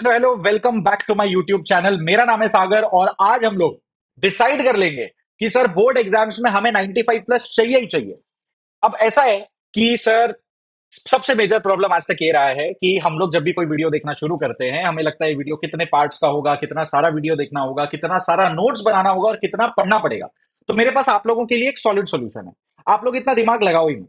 Hello hello welcome back to my YouTube channel मेरा नाम है सागर और आज हम लोग डिसाइड कर लेंगे कि सर बोर्ड एग्जाम्स में हमें 95 प्लस चाहिए ही चाहिए अब ऐसा है कि सर सबसे मेजर प्रॉब्लम आज तक ये रहा है कि हम लोग जब भी कोई वीडियो देखना शुरू करते हैं हमें लगता है वीडियो कितने पार्ट्स का होगा कितना सारा वीडियो देखना होगा कितना सारा नोट्स बनाना होगा और कितना पढ़ना पड़ेगा तो मेरे पास आप लोगों के लिए एक सॉलिड सोल्यूशन है आप लोग इतना दिमाग लगाओ ही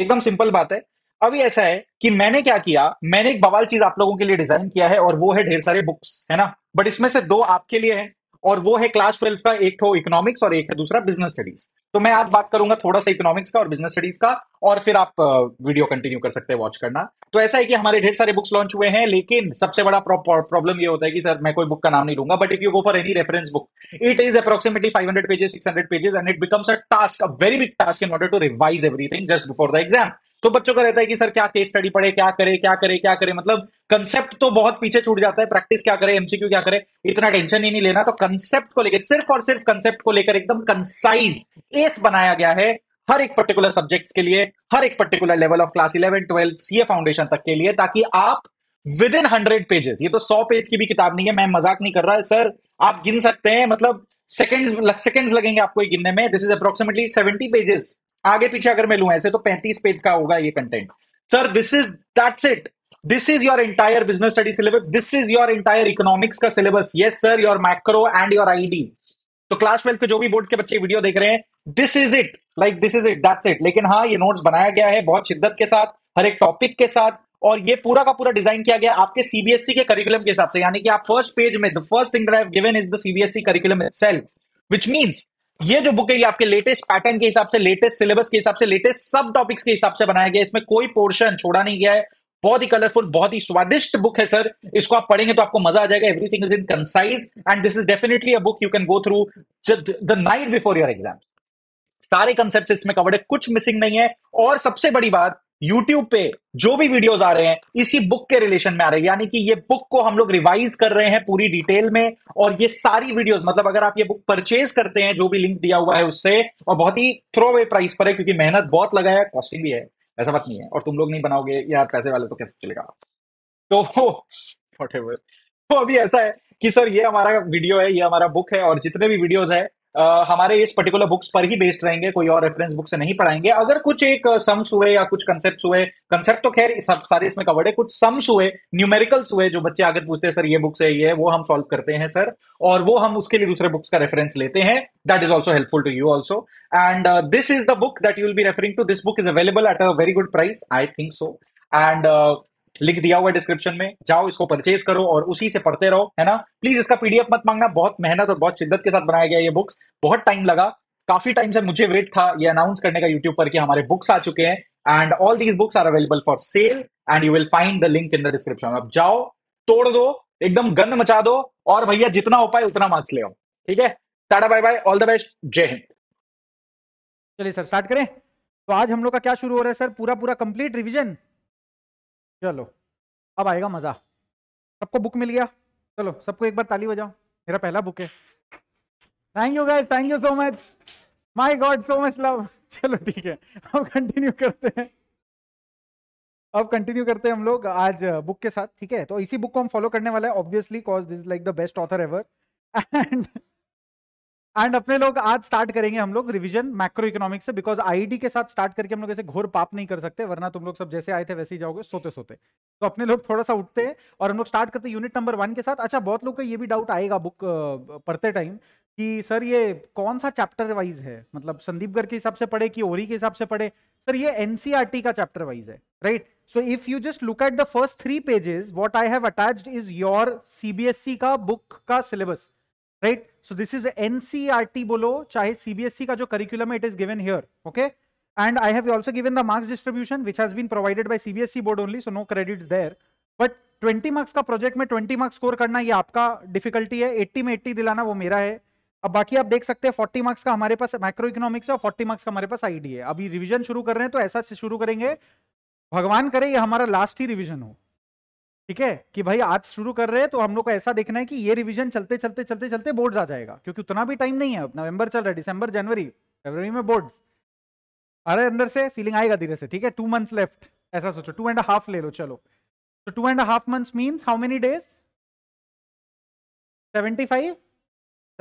एकदम सिंपल बात है अभी ऐसा है कि मैंने क्या किया मैंने एक बवाल चीज आप लोगों के लिए डिजाइन किया है और वो है ढेर सारे बुक्स है ना बट इसमें से दो आपके लिए है और वो है क्लास ट्वेल्व का एक तो इकोनॉमिक्स और एक है दूसरा बिजनेस स्टडीज तो मैं आज बात करूंगा थोड़ा सा इकोनॉमिक्स का और बिजनेस स्टडीज का और फिर आप वीडियो कंटिन्यू कर सकते हैं वॉच करना तो ऐसा है कि हमारे ढेर सारे बुक्स लॉन्च हुए हैं लेकिन सबसे बड़ा प्रॉब्लम ये होता है कि सर मैं कोई बुक का नाम नहीं लूंगा but if you go for any reference book it is approximately hundred pages hundred pages and it becomes a task a very big task in order to revise everything just before the exam तो बच्चों का रहता है कि sir क्या case study पढ़े क्या करे क्या करे क्या करे मतलब कंसेप्ट तो बहुत पीछे छूट जाता है प्रैक्टिस क्या करे एमसीक्यू क्या करे इतना टेंशन ही नहीं लेना तो कंसेप्ट को लेकर सिर्फ और सिर्फ कंसेप्ट को लेकर एकदम कंसाइज एस बनाया गया है हर एक पर्टिकुलर सब्जेक्ट के लिए हर एक particular level of class eleven twelve C foundation तक के लिए ताकि आप विद इन हंड्रेड पेजेस ये तो सौ पेज की भी किताब नहीं है मैं मजाक नहीं कर रहा है सर आप गिन सकते हैं मतलब सेकंड्स सेकंड्स लगेंगे आपको ये गिनने में this is approximately seventy pages आगे पीछे अगर मैं लू ऐसे तो पैंतीस पेज का होगा ये content sir this is that's it this is your entire business study syllabus this is your entire economics का syllabus yes sir your macro and your ID तो क्लास ट्वेल्थ के जो भी बोर्ड के बच्चे वीडियो देख रहे हैं this is it like this is it that's it लेकिन हाँ ये नोट्स बनाया गया है बहुत शिद्दत के साथ हर एक टॉपिक के साथ और ये पूरा का पूरा डिजाइन किया गया आपके सीबीएसई e के करिकुलम के हिसाब से यानी कि आप फर्स्ट पेज में the first thing that I have given is the CBSE curriculum itself which means ये जो बुक है ये आपके लेटेस्ट पैटर्न के हिसाब से लेटेस्ट सिलेबस के हिसाब से लेटेस्ट सब टॉपिक्स के हिसाब से बनाया गया इसमें कोई पोर्शन छोड़ा नहीं गया है बहुत ही कलरफुल बहुत ही स्वादिष्ट बुक है सर इसको आप पढ़ेंगे तो आपको मजा आ जाएगा everything is in concise and this is definitely a book you can go through the night before your exam सारे कंसेप्ट इसमें कवर्ड है कुछ मिसिंग नहीं है और सबसे बड़ी बात यूट्यूब पे जो भी वीडियोस आ रहे हैं इसी बुक के रिलेशन में आ रहे हैं यानी कि ये बुक को हम लोग रिवाइज कर रहे हैं पूरी डिटेल में और ये सारी वीडियोस मतलब अगर आप ये बुक परचेज करते हैं जो भी लिंक दिया हुआ है उससे और बहुत ही थ्रो वे प्राइस पर है क्योंकि मेहनत बहुत लगा है कॉस्टिंग भी है ऐसा बात नहीं है और तुम लोग नहीं बनाओगे यार पैसे वाले तो कैसे चलेगा तो वॉट तो अभी ऐसा है कि सर ये हमारा वीडियो है ये हमारा बुक है और जितने भी वीडियोज है Uh, हमारे इस पर्टिकुलर बुक्स पर ही बेस्ड रहेंगे कोई और रेफरेंस बुक से नहीं पढ़ाएंगे अगर कुछ एक सम्स हुए या कुछ कंसेप्ट हुए कंसेप्ट तो खैर सब सारे इसमें कवर्ड है कुछ सम्स हुए न्यूमेरिकल्स हुए जो बच्चे आगे पूछते हैं सर ये बुक से ये है वो हम सॉल्व करते हैं सर और वो हम उसके लिए दूसरे बुक्स का रेफरेंस लेते हैं that is also helpful to you also and this is the book that you will be referring to this book is available at a very good price I think so and link दिया हुआ है description में जाओ इसको purchase करो और उसी से पढ़ते रहो है ना प्लीज इसका पीडीएफ मत मांगना बहुत मेहनत और बहुत शिद्दत के साथ बनाया गया ये बुक्स बहुत टाइम लगा काफी टाइम से मुझे वेट था ये अनाउंस करने का यूट्यूब पर कि हमारे बुक्स आ चुके हैं and all these books are available for sale and you will find the link in the description अब जाओ तोड़ दो एकदम गंद मचा दो और भैया जितना हो पाए उतना मार्क्स ले आओ ठीक है tata bye bye all the best जय हिंद चलिए सर स्टार्ट करें तो आज हम लोग का क्या शुरू हो रहा है सर पूरा पूरा कंप्लीट रिवीजन चलो अब आएगा मज़ा सबको बुक मिल गया चलो सबको एक बार ताली बजाओ मेरा पहला बुक है thank you guys thank you so much my god so much love चलो ठीक है अब कंटिन्यू करते हैं अब कंटिन्यू करते हैं हम लोग आज बुक के साथ ठीक है तो इसी बुक को हम फॉलो करने वाला है obviously cause this like the best author ever and and अपने लोग आज स्टार्ट करेंगे हम लोग रिविजन मैक्रो इकोनॉमिक्स से बिकॉज आईडी e के साथ स्टार्ट करके हम लोग ऐसे घोर पाप नहीं कर सकते वरना तुम लोग सब जैसे आए थे वैसे ही जाओगे सोते सोते तो अपने लोग थोड़ा सा उठते हैं और हम लोग स्टार्ट करते यूनिट नंबर वन के साथ अच्छा बहुत लोग का ये भी डाउट आएगा बुक पढ़ते टाइम कि सर ये कौन सा चैप्टर वाइज है मतलब संदीपगढ़ के हिसाब से पढ़े कि ओरी के हिसाब से पढ़े सर ये एनसीआर e का चैप्टर वाइज है right so if you just look at the first three pages what I have attached is your CBSE का बुक का syllabus right so this is NCERT बोलो चाहे सीबीएसई e का जो curriculum it is given here okay and I have also given the marks distribution which has been provided by CBSE board only so no credits there but twenty marks का project में twenty marks score करना ये आपका difficulty है eighty में eighty दिलाना वो मेरा है अब बाकी आप देख सकते हैं फोर्टी मार्क्स का हमारे पास माइक्रो इकोनॉमिक्स है और 40 मार्क्स का हमारे पास आईडी है अभी रिविजन शुरू कर रहे हैं तो ऐसा शुरू करेंगे भगवान करे ये हमारा लास्ट ही रिविजन हो ठीक है कि भाई आज शुरू कर रहे हैं तो हम लोग को ऐसा देखना है कि ये रिवीजन चलते चलते चलते चलते बोर्ड आ जाएगा क्योंकि उतना भी टाइम नहीं है नवंबर चल रहा है दिसंबर जनवरी फरवरी में बोर्ड अरे अंदर से फीलिंग आएगा धीरे से ठीक है टू मंथ्स लेफ्ट ऐसा सोचो टू एंड हाफ ले लो चलो तो two and half months means how many days seventy five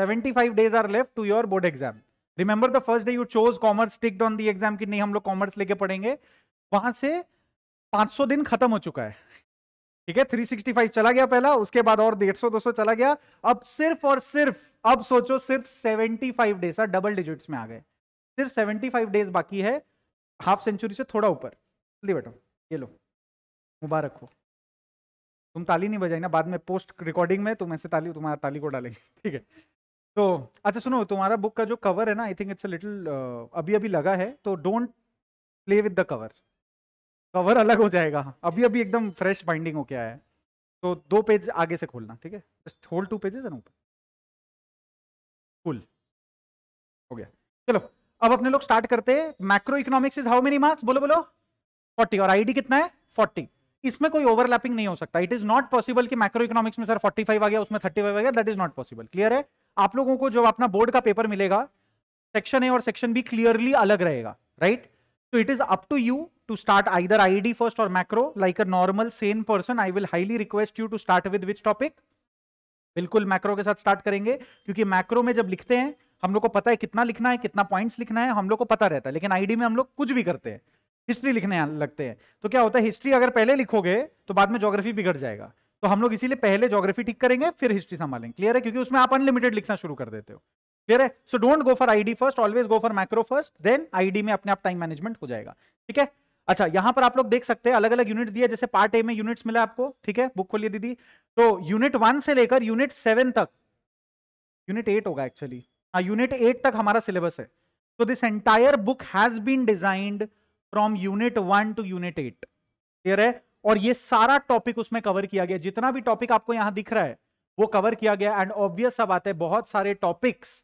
seventy five days are left to your board exam remember the first day you chose commerce ticked on the exam कि नहीं हम लोग commerce लेके पढ़ेंगे वहां से पांच सौ दिन खत्म हो चुका है ठीक है फाइव चला गया पहला उसके बाद और डेढ़ सौ दो सौ चला गया अब सिर्फ और सिर्फ अब सोचो सिर्फ seventy five days sir double digits में आ गए सिर्फ सेवेंटी फाइव डेज बाकी है हाफ सेंचुरी से थोड़ा ऊपर जल्दी बैठो ये लो मुबारक हो तुम ताली नहीं बजाई ना बाद में पोस्ट रिकॉर्डिंग में तुम ऐसे ताली तुम्हारा ताली को डालेंगे ठीक है तो अच्छा सुनो तुम्हारा बुक का जो कवर है ना आई थिंक इट्स लिटिल अभी अभी लगा है तो don't play with the cover cover अलग हो जाएगा अभी अभी एकदम फ्रेश बाइंडिंग होके आया है तो दो पेज आगे से खोलना ठीक है just hold two pages and open cool हो गया चलो अब अपने लोग स्टार्ट करते हैं macro economics is how many marks बोलो बोलो फोर्टी और आईडी कितना है फोर्टी इसमें कोई ओवरलैपिंग नहीं हो सकता इट इज नॉट पॉसिबल कि मैक्रो इकोनॉमिक्स में सर 45 आ गया उसमें 35 आ गया that is not possible clear है आप लोगों को जो अपना बोर्ड का पेपर मिलेगा सेक्शन ए और सेक्शन बी क्लियरली अलग रहेगा right right? So it is up to you to start either IED first or macro. Like a normal sane person, I will highly request you to start with which topic? बिल्कुल macro के साथ start करेंगे क्योंकि macro में जब लिखते हैं हम लोग को पता है कितना लिखना है कितना पॉइंट्स लिखना है हम लोग को पता रहता है लेकिन आईडी e में हम लोग कुछ भी करते हैं हिस्ट्री लिखने लगते हैं तो क्या होता है हिस्ट्री अगर पहले लिखोगे तो बाद में जोग्राफी बिगड़ जाएगा तो हम लोग इसीलिए पहले जोग्राफी ठीक करेंगे फिर हिस्ट्री संभालेंगे क्लियर है क्योंकि उसमें आप अनलिमिटेड लिखना शुरू कर देते हो क्लियर है so don't go for ID first always go for macro first then ID में अपने आप टाइम मैनेजमेंट हो जाएगा ठीक है अच्छा यहां पर आप लोग देख सकते हैं अलग अलग यूनिट दिए जैसे पार्ट ए में यूनिट्स मिला आपको ठीक है बुक खोलिए दीदी तो यूनिट वन से लेकर यूनिट सेवन तक यूनिट एट होगा एक्चुअली हाँ यूनिट एट तक हमारा सिलेबस है तो this entire book has been designed from unit one to unit eight clear है और ये सारा टॉपिक उसमें कवर किया गया जितना भी टॉपिक आपको यहां दिख रहा है वो कवर किया गया एंड ऑब्वियस सब आते है बहुत सारे टॉपिक्स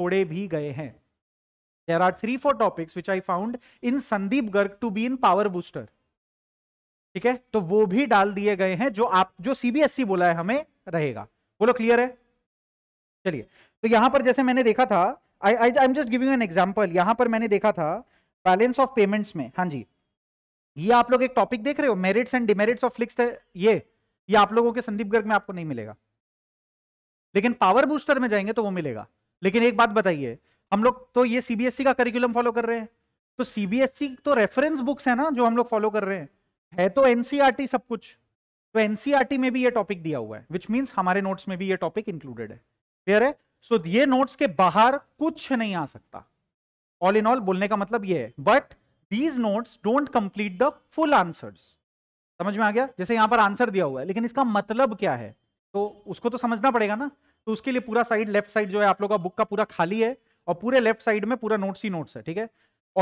छोड़े भी गए हैं there are three four topics which I found in Sandeep Garg to be in power booster ठीक है तो वो भी डाल दिए गए हैं जो आप जो सीबीएसई e बोला है हमें रहेगा बोलो क्लियर है चलिए तो यहां पर जैसे मैंने देखा था I I I am just giving an example यहां पर मैंने देखा था बैलेंस ऑफ पेमेंट्स में हाँ जी ये आप लोग एक टॉपिक देख रहे हो मेरिट्स एंड डिमेरिट्स ऑफ फ्लिक्स ये ये आप लोगों के संदीप गर्ग में आपको नहीं मिलेगा लेकिन पावर बूस्टर में जाएंगे तो वो मिलेगा लेकिन एक बात बताइए हम लोग तो ये सीबीएसई e का करिकुलम फॉलो कर रहे हैं तो सीबीएसई e तो रेफरेंस बुक्स है ना जो हम लोग फॉलो कर रहे हैं है तो एनसीआरटी e सब कुछ तो एनसीआरटी में भी ये टॉपिक दिया हुआ है विच मीन्स हमारे नोट्स में भी ये टॉपिक इंक्लूडेड है क्लियर है सो so, ये नोट्स के बाहर कुछ नहीं आ सकता ऑल इन ऑल बोलने का मतलब ये है but these notes don't complete the full answers समझ में आ गया जैसे यहां पर आंसर दिया हुआ है लेकिन इसका मतलब क्या है तो उसको तो समझना पड़ेगा ना तो उसके लिए पूरा साइड लेफ्ट साइड जो है आप लोग का बुक का पूरा खाली है और पूरे लेफ्ट साइड में पूरा नोट्स ही नोट्स है ठीक है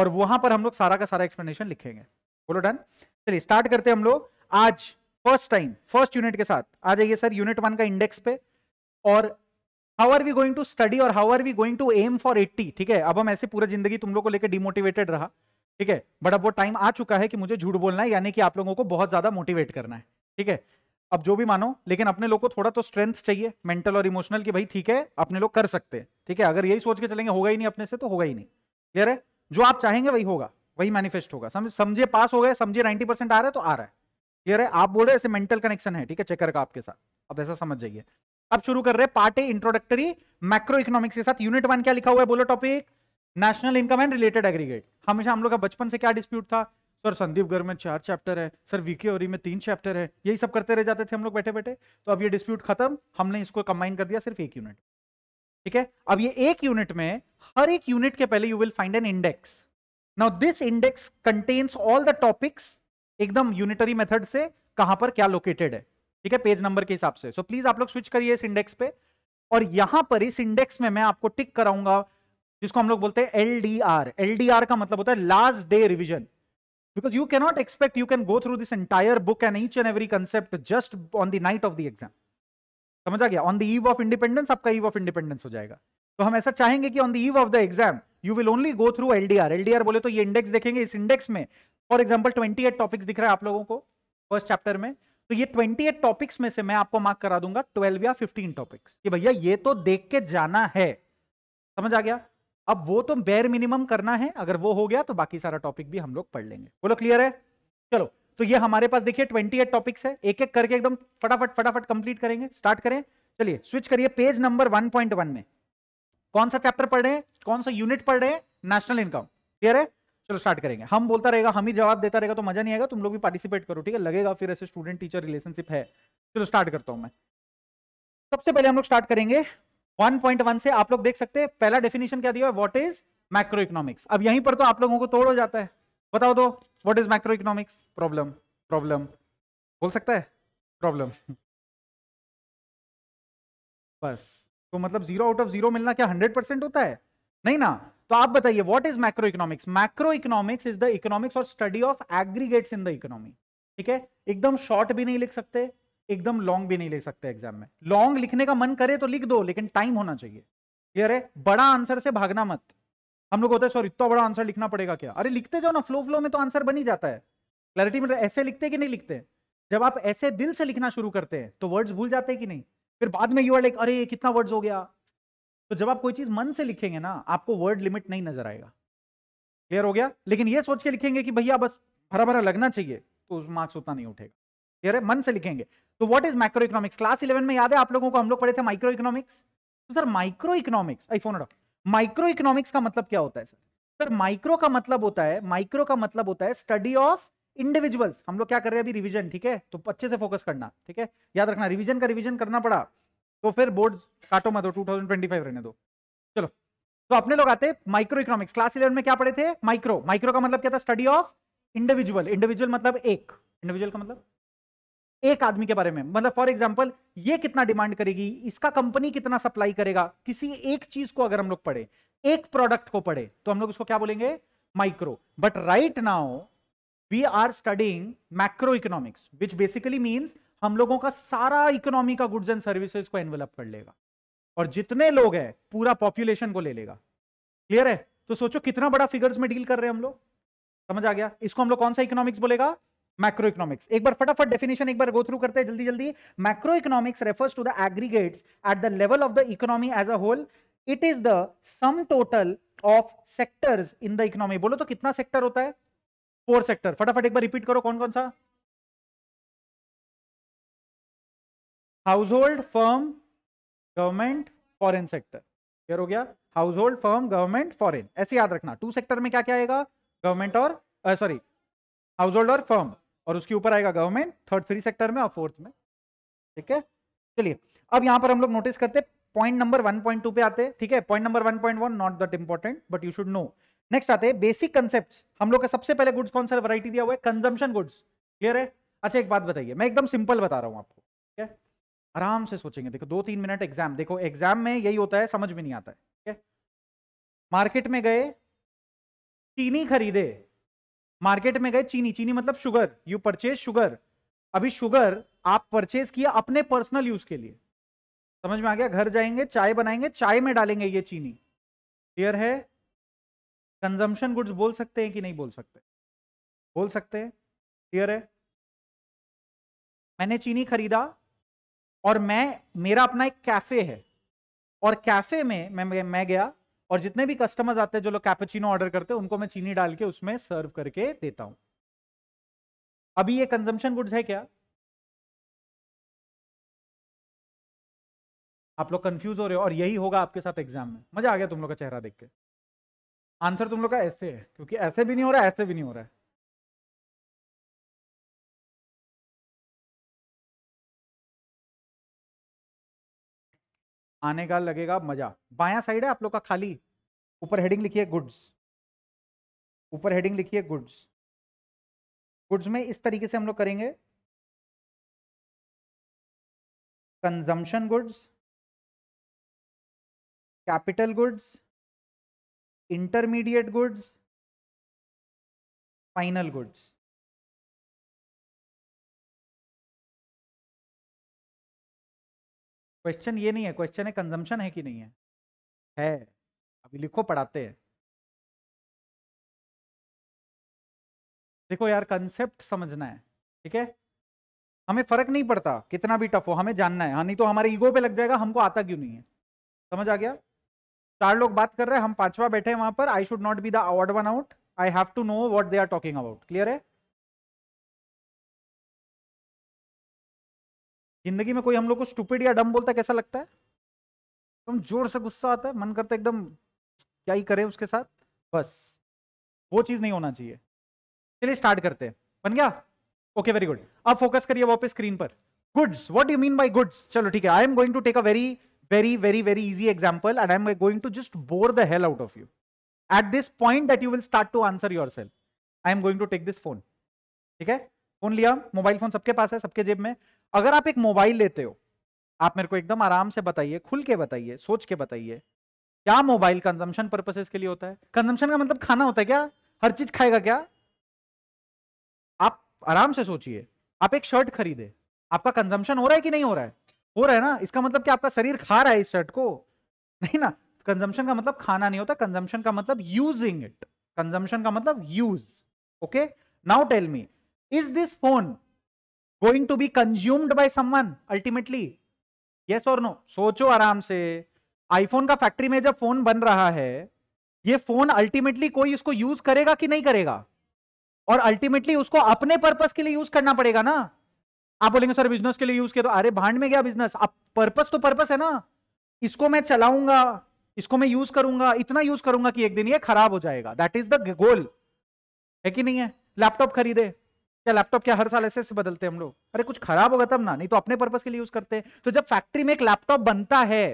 और वहां पर हम लोग सारा का सारा एक्सप्लेनेशन लिखेंगे बोलो डन चलिए स्टार्ट करते हैं हम लोग आज फर्स्ट टाइम फर्स्ट यूनिट के साथ आ जाइए सर यूनिट वन का इंडेक्स पे और how are we going to study और how are we going to aim for eighty ठीक है अब हम ऐसे पूरा जिंदगी तुम लोग को लेकर डिमोटिवेटेड रहा ठीक है बट अब वो टाइम आ चुका है कि मुझे झूठ बोलना है यानी कि आप लोगों को बहुत ज्यादा मोटिवेट करना है ठीक है अब जो भी मानो लेकिन अपने लोग को थोड़ा तो स्ट्रेंथ चाहिए मेंटल और इमोशनल कि भाई ठीक है अपने लोग कर सकते हैं ठीक है अगर यही सोच के चलेंगे होगा ही नहीं अपने से तो होगा ही नहीं क्लियर है जो आप चाहेंगे वही होगा वही मैनिफेस्ट होगा समझ समझे पास हो गए समझे नाइनटी आ रहा है तो आ रहा है क्लियर है आप बोल रहे ऐसे मेंटल कनेक्शन है ठीक है चेकर का आपके साथ अब ऐसा समझ जाइए अब शुरू कर रहे part A introductory macro economics के साथ यूनिट वन क्या लिखा हुआ है बोलो topic national income and related aggregate हमेशा हम लोग का बचपन से क्या डिस्प्यूट था सर संदीप गर्ग में चार चैप्टर है सर वीके ओरी में तीन चैप्टर है यही सब करते रह जाते थे हम लोग बैठे बैठे तो अब ये डिस्प्यूट खत्म हमने इसको कंबाइन कर दिया सिर्फ एक यूनिट ठीक है अब ये एक यूनिट में हर एक यूनिट के पहले you will find an index now this index contains all the topics एकदम यूनिटरी मेथड से कहां पर क्या लोकेटेड है ठीक है पेज नंबर के हिसाब से सो so, प्लीज आप लोग स्विच करिए इस इंडेक्स पे और यहां पर इस इंडेक्स में मैं आपको टिक कराऊंगा जिसको हम लोग बोलते हैं L D R L D R का मतलब होता है last day revision because you cannot expect you can go through this entire book and each and every concept just on the night of the exam समझ आ गया on the eve of independence आपका eve of independence हो जाएगा तो हम ऐसा चाहेंगे कि on the eve of the exam you will only go through LDR LDR बोले तो ये इंडेक्स देखेंगे इस इंडेक्स में for example twenty eight topics दिख रहा है आप लोगों को फर्स्ट चैप्टर में तो ये ट्वेंटी एट टॉपिक्स में से मैं आपको मार्क करा दूंगा ट्वेल्व या फिफ्टीन टॉपिक्स कि भैया ये तो देख के जाना है समझ आ गया अब वो तो बेर मिनिमम करना है अगर वो हो गया तो बाकी सारा टॉपिक भी हम लोग पढ़ लेंगे बोलो क्लियर है चलो तो ये हमारे पास देखिए ट्वेंटी एट टॉपिक्स है एक एक करके एकदम फटाफट फटाफट कंप्लीट करेंगे स्टार्ट करें चलिए स्विच करिए पेज नंबर वन में कौन सा चैप्टर पढ़ रहे हैं कौन सा यूनिट पढ़ रहे हैं नेशनल इनकम क्लियर है चलो स्टार्ट करेंगे हम बोलता रहेगा हम ही जवाब देता रहेगा तो मजा नहीं आएगा तुम लोग भी पार्टिसिपेट करो ठीक है लगेगा फिर ऐसे स्टूडेंट टीचर रिलेशनशिप है चलो स्टार्ट करता हूं मैं सबसे पहले हम लोग स्टार्ट करेंगे 1.1 से आप लोग देख सकते हैं पहला डेफिनेशन क्या दिया है व्हाट इज मैक्रो इकोनॉमिक्स अब यहीं पर तो आप लोगों को तोड़ हो जाता है बताओ दो what is macro economics problem problem बोल सकता है प्रॉब्लम बस तो मतलब जीरो आउट ऑफ जीरो मिलना क्या हंड्रेड परसेंट होता है नहीं ना तो आप बताइए what is macro economics macro economics is the economics और study of aggregates in the economy ठीक है एकदम शॉर्ट भी नहीं लिख सकते एकदम लॉन्ग भी नहीं ले सकते एग्जाम में लॉन्ग लिखने का मन करे तो लिख दो लेकिन टाइम होना चाहिए क्लियर है बड़ा आंसर से भागना मत हम लोग होते हैं सॉरी इतना बड़ा आंसर लिखना पड़ेगा क्या अरे लिखते जाओ ना फ्लो फ्लो में तो आंसर बन ही जाता है क्लैरिटी मतलब ऐसे लिखते कि नहीं लिखते जब आप ऐसे दिल से लिखना शुरू करते हैं तो वर्ड्स भूल जाते हैं कि नहीं फिर बाद में यू आर लाइक अरे ये कितना वर्ड्स हो गया तो जब आप कोई चीज मन से लिखेंगे ना आपको वर्ड लिमिट नहीं नजर आएगा क्लियर हो गया लेकिन ये सोच के लिखेंगे कि भैया बस भरा भरा लगना चाहिए तो मार्क्स उतना नहीं उठेगा क्लियर है मन से लिखेंगे तो what is micro economics class eleven में याद है आप लोगों को हम लोग पढ़े थे माइक्रो इकोनॉमिक्स तो sir micro economics iPhone micro economics का मतलब क्या होता है सर सर माइक्रो का मतलब होता है माइक्रो का मतलब होता है स्टडी ऑफ इंडिविजुअल्स हम लोग क्या कर रहे हैं अभी रिविजन ठीक है तो अच्छे से फोकस करना ठीक है याद रखना रिविजन का रिविजन करना पड़ा तो फिर बोर्ड काटो मत टू 2025 रहने दो चलो तो अपने लोग आते माइक्रो इकोनॉमिक्स क्लास इलेवन में क्या पढ़े थे माइक्रो माइक्रो का मतलब क्या था स्टडी ऑफ इंडिविजुअल इंडिविजुअल मतलब एक इंडिविजुअल का मतलब एक आदमी के बारे में मतलब फॉर एग्जाम्पल ये कितना डिमांड करेगी इसका कंपनी कितना सप्लाई करेगा किसी एक चीज को अगर हम लोग पढ़े एक प्रोडक्ट को पढ़े तो हम लोग उसको क्या बोलेंगे micro but right now we are studying macro economics which basically means हम लोगों का सारा इकोनॉमी का गुड्स एंड सर्विसेज को एनवेलप कर लेगा और जितने लोग हैं पूरा पॉपुलेशन को ले लेगा क्लियर है तो सोचो कितना बड़ा फिगर्स में डील कर रहे हैं हम लोग समझ आ गया इसको हम लोग कौन सा इकोनॉमिक्स बोलेगा मैक्रो इकोनॉमिक्स एक बार फटाफट डेफिनेशन एक बार गो थ्रू करते हैं जल्दी जल्दी macro economics refers to the aggregates at the level of the economy as a whole it is the sum total of sectors in the economy बोलो तो कितना सेक्टर होता है फोर सेक्टर फटाफट एक बार रिपीट करो कौन कौन सा household firm government foreign sector clear हो गया household firm government foreign ऐसे याद रखना टू सेक्टर में क्या क्या आएगा गवर्नमेंट और सॉरी हाउस होल्ड और फर्म और उसके ऊपर आएगा गवर्नमेंट थर्ड थ्री सेक्टर में और फोर्थ में ठीक है चलिए अब यहां पर हम लोग नोटिस करते point number one point two पे आते ठीक है point number one point one not that important but you should know next आते हैं बेसिक कंसेप्ट हम लोग का सबसे पहले गुड्स कौन सा वराइटी दिया हुआ है कंजम्पन गुड्स क्लियर है अच्छा एक बात बताइए मैं एकदम सिंपल बता रहा हूँ आपको ठीक है आराम से सोचेंगे देखो दो तीन मिनट एग्जाम देखो एग्जाम में यही होता है समझ में नहीं आता है ठीक है मार्केट में गए चीनी खरीदे मार्केट में गए चीनी चीनी मतलब शुगर यू परचेज शुगर अभी शुगर आप परचेज किया अपने पर्सनल यूज के लिए समझ में आ गया घर जाएंगे चाय बनाएंगे चाय में डालेंगे ये चीनी क्लियर है कंजम्पशन गुड्स बोल सकते हैं कि नहीं बोल सकते बोल सकते हैं क्लियर है मैंने चीनी खरीदा और मैं मेरा अपना एक कैफे है और कैफे में मैं मैं गया और जितने भी कस्टमर्स आते हैं जो लोग कैपेचिनो ऑर्डर करते हैं उनको मैं चीनी डाल के उसमें सर्व करके देता हूं अभी ये कंजम्पशन गुड्स है क्या आप लोग कंफ्यूज हो रहे हो और यही होगा आपके साथ एग्जाम में मजा आ गया तुम लोग का चेहरा देख के आंसर तुम लोग का ऐसे है क्योंकि ऐसे भी नहीं हो रहा है ऐसे भी नहीं हो रहा है आने का लगेगा मजा बाया साइड है आप लोग का खाली ऊपर हेडिंग लिखिए गुड्स ऊपर हेडिंग लिखिए गुड्स गुड्स में इस तरीके से हम लोग करेंगे consumption goods capital goods intermediate goods final goods question ये नहीं है क्वेश्चन है कंजम्पशन है कि नहीं है है अभी लिखो पढ़ाते हैं देखो यार कंसेप्ट समझना है ठीक है हमें फर्क नहीं पड़ता कितना भी टफ हो हमें जानना है हाँ नहीं तो हमारे ईगो पे लग जाएगा हमको आता क्यों नहीं है समझ आ गया चार लोग बात कर रहे हैं हम पांचवा बैठे हैं वहां पर I should not be the odd one out I have to know what they are talking about clear है जिंदगी में कोई हम लोग को स्टूपिड या डम बोलता है कैसा लगता है एकदम जोर से गुस्सा आता है मन करता है एकदम क्या ही करे उसके साथ बस वो चीज़ नहीं होना चाहिए चलिए स्टार्ट करते हैं बन गया ओके वेरी गुड अब फोकस करिए वापस स्क्रीन पर goods what you mean by goods चलो ठीक है I am going to take a very very very very easy example and I am going to just bore the hell out of you at this point that you will start to answer your I am going to take this phone ठीक है phone लिया mobile phone सबके पास है सबके जेब में अगर आप एक मोबाइल लेते हो आप मेरे को एकदम आराम से बताइए खुल के बताइए सोच के बताइए क्या मोबाइल कंजम्पशन पर्पसेस के लिए होता है कंजम्पशन का मतलब खाना होता है क्या हर चीज खाएगा क्या आप आराम से सोचिए आप एक शर्ट खरीदे आपका कंजम्पशन हो रहा है कि नहीं हो रहा है हो रहा है ना इसका मतलब कि आपका शरीर खा रहा है इस शर्ट को नहीं ना कंजम्पशन का मतलब खाना नहीं होता कंजम्पशन का मतलब यूजिंग इट कंजम्पशन का मतलब use okay now tell me is this phone going to be consumed by someone ultimately yes और नो सोचो आराम से आईफोन का फैक्ट्री में जब फोन बन रहा है ये फोन अल्टीमेटली कोई इसको यूज करेगा कि नहीं करेगा और अल्टीमेटली उसको अपने पर्पस के लिए यूज करना पड़ेगा ना आप बोलेंगे सर बिजनेस के लिए यूज किया तो अरे भांड में गया बिजनेस अब पर्पस तो पर्पस है ना इसको मैं चलाऊंगा इसको मैं यूज करूंगा इतना यूज करूंगा कि एक दिन ये खराब हो जाएगा दैट इज द गोल है कि नहीं है लैपटॉप खरीदे क्या लैपटॉप क्या हर साल ऐसे ऐसे बदलते हैं हम लोग अरे कुछ खराब होगा तब ना नहीं तो अपने पर्पज के लिए यूज करते हैं तो जब फैक्ट्री में एक लैपटॉप बनता है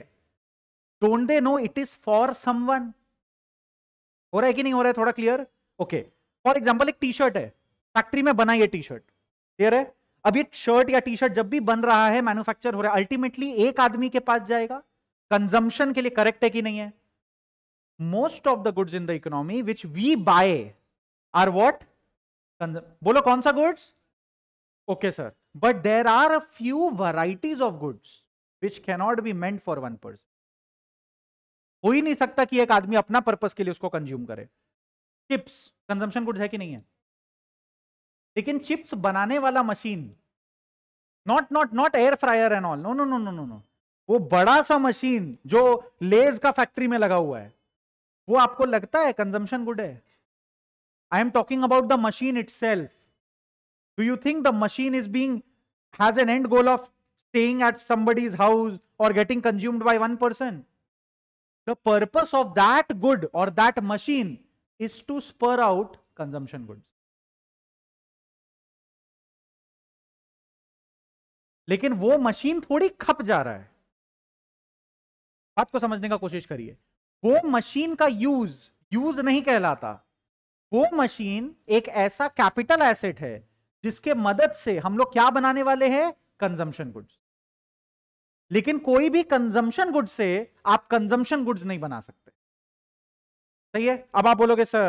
don't they know it is for someone हो रहा है कि नहीं हो रहा है थोड़ा क्लियर ओके फॉर एग्जाम्पल एक टी शर्ट है फैक्ट्री में बना यह टी शर्ट क्लियर है अब ये शर्ट या टी शर्ट जब भी बन रहा है मैन्युफैक्चर हो रहा है अल्टीमेटली एक आदमी के पास जाएगा कंजम्पशन के लिए करेक्ट है कि नहीं है most of the goods in the economy which we buy are what बोलो कौन सा goods okay sir but there are a few varieties of goods which cannot be meant for one person हो ही नहीं सकता कि एक आदमी अपना पर्पज के लिए उसको कंज्यूम करे चिप्स कंजम्पन गुड्स है कि नहीं है लेकिन चिप्स बनाने वाला machine not not not air fryer and all no no no no no no वो बड़ा सा मशीन जो लेज का फैक्ट्री में लगा हुआ है वो आपको लगता है कंजम्पन गुड है I am talking about the machine itself. Do you think the machine is being has an end goal of staying at somebody's house or getting consumed by one person? The purpose of that good or that machine is to spur out consumption goods. लेकिन वो machine थोड़ी खप जा रहा है बात को समझने का कोशिश करिए वो मशीन का यूज यूज नहीं कहलाता वो मशीन एक ऐसा कैपिटल एसेट है जिसके मदद से हम लोग क्या बनाने वाले हैं कंजम्पशन गुड्स लेकिन कोई भी कंजम्पशन गुड्स से आप कंजम्पशन गुड्स नहीं बना सकते सही है अब आप बोलोगे सर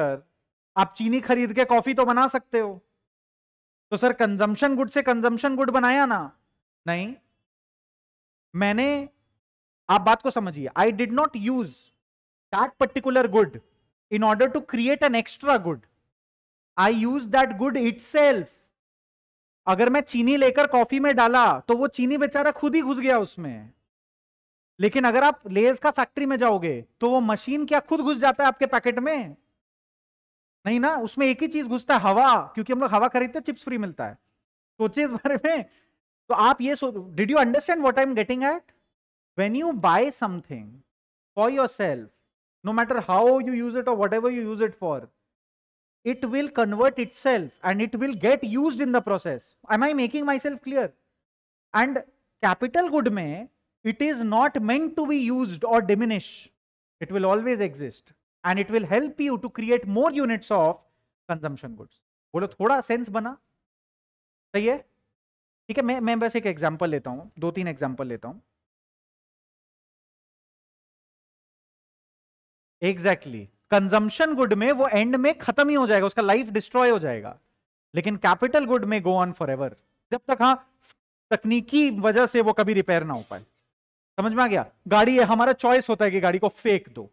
आप चीनी खरीद के कॉफी तो बना सकते हो तो सर कंजम्पशन गुड से कंजम्पशन गुड बनाया ना नहीं मैंने आप बात को समझिए I did not use that particular good in order to create an extra good i use that good itself अगर मैं चीनी लेकर कॉफी में डाला तो वो चीनी बेचारा खुद ही घुस गया उसमें लेकिन अगर आप लेज का फैक्ट्री में जाओगे तो वो मशीन क्या खुद घुस जाता है आपके पैकेट में नहीं ना उसमें एक ही चीज घुसता है हवा क्योंकि हम लोग हवा खरीदते हैं चिप्स फ्री मिलता है सोचिए इस बारे में तो आप ये so did you understand what I am getting at when you buy something for your yourself no matter how you use it or whatever you use it for it will convert itself and it will get used in the process am i making myself clear and capital good may it is not meant to be used or diminish it will always exist and it will help you to create more units of consumption goods bolo thoda sense bana sahi hai theek hai main main bas ek example leta hu do teen example leta hu exactly consumption good में वो and में खत्म ही हो जाएगा उसका life destroy हो जाएगा लेकिन कैपिटल गुड में गो ऑन फॉर एवर जब तक हाँ तकनीकी वजह से वो कभी रिपेयर ना हो पाए समझ में आ गया गाड़ी हमारा चॉइस होता है कि गाड़ी को फेंक दो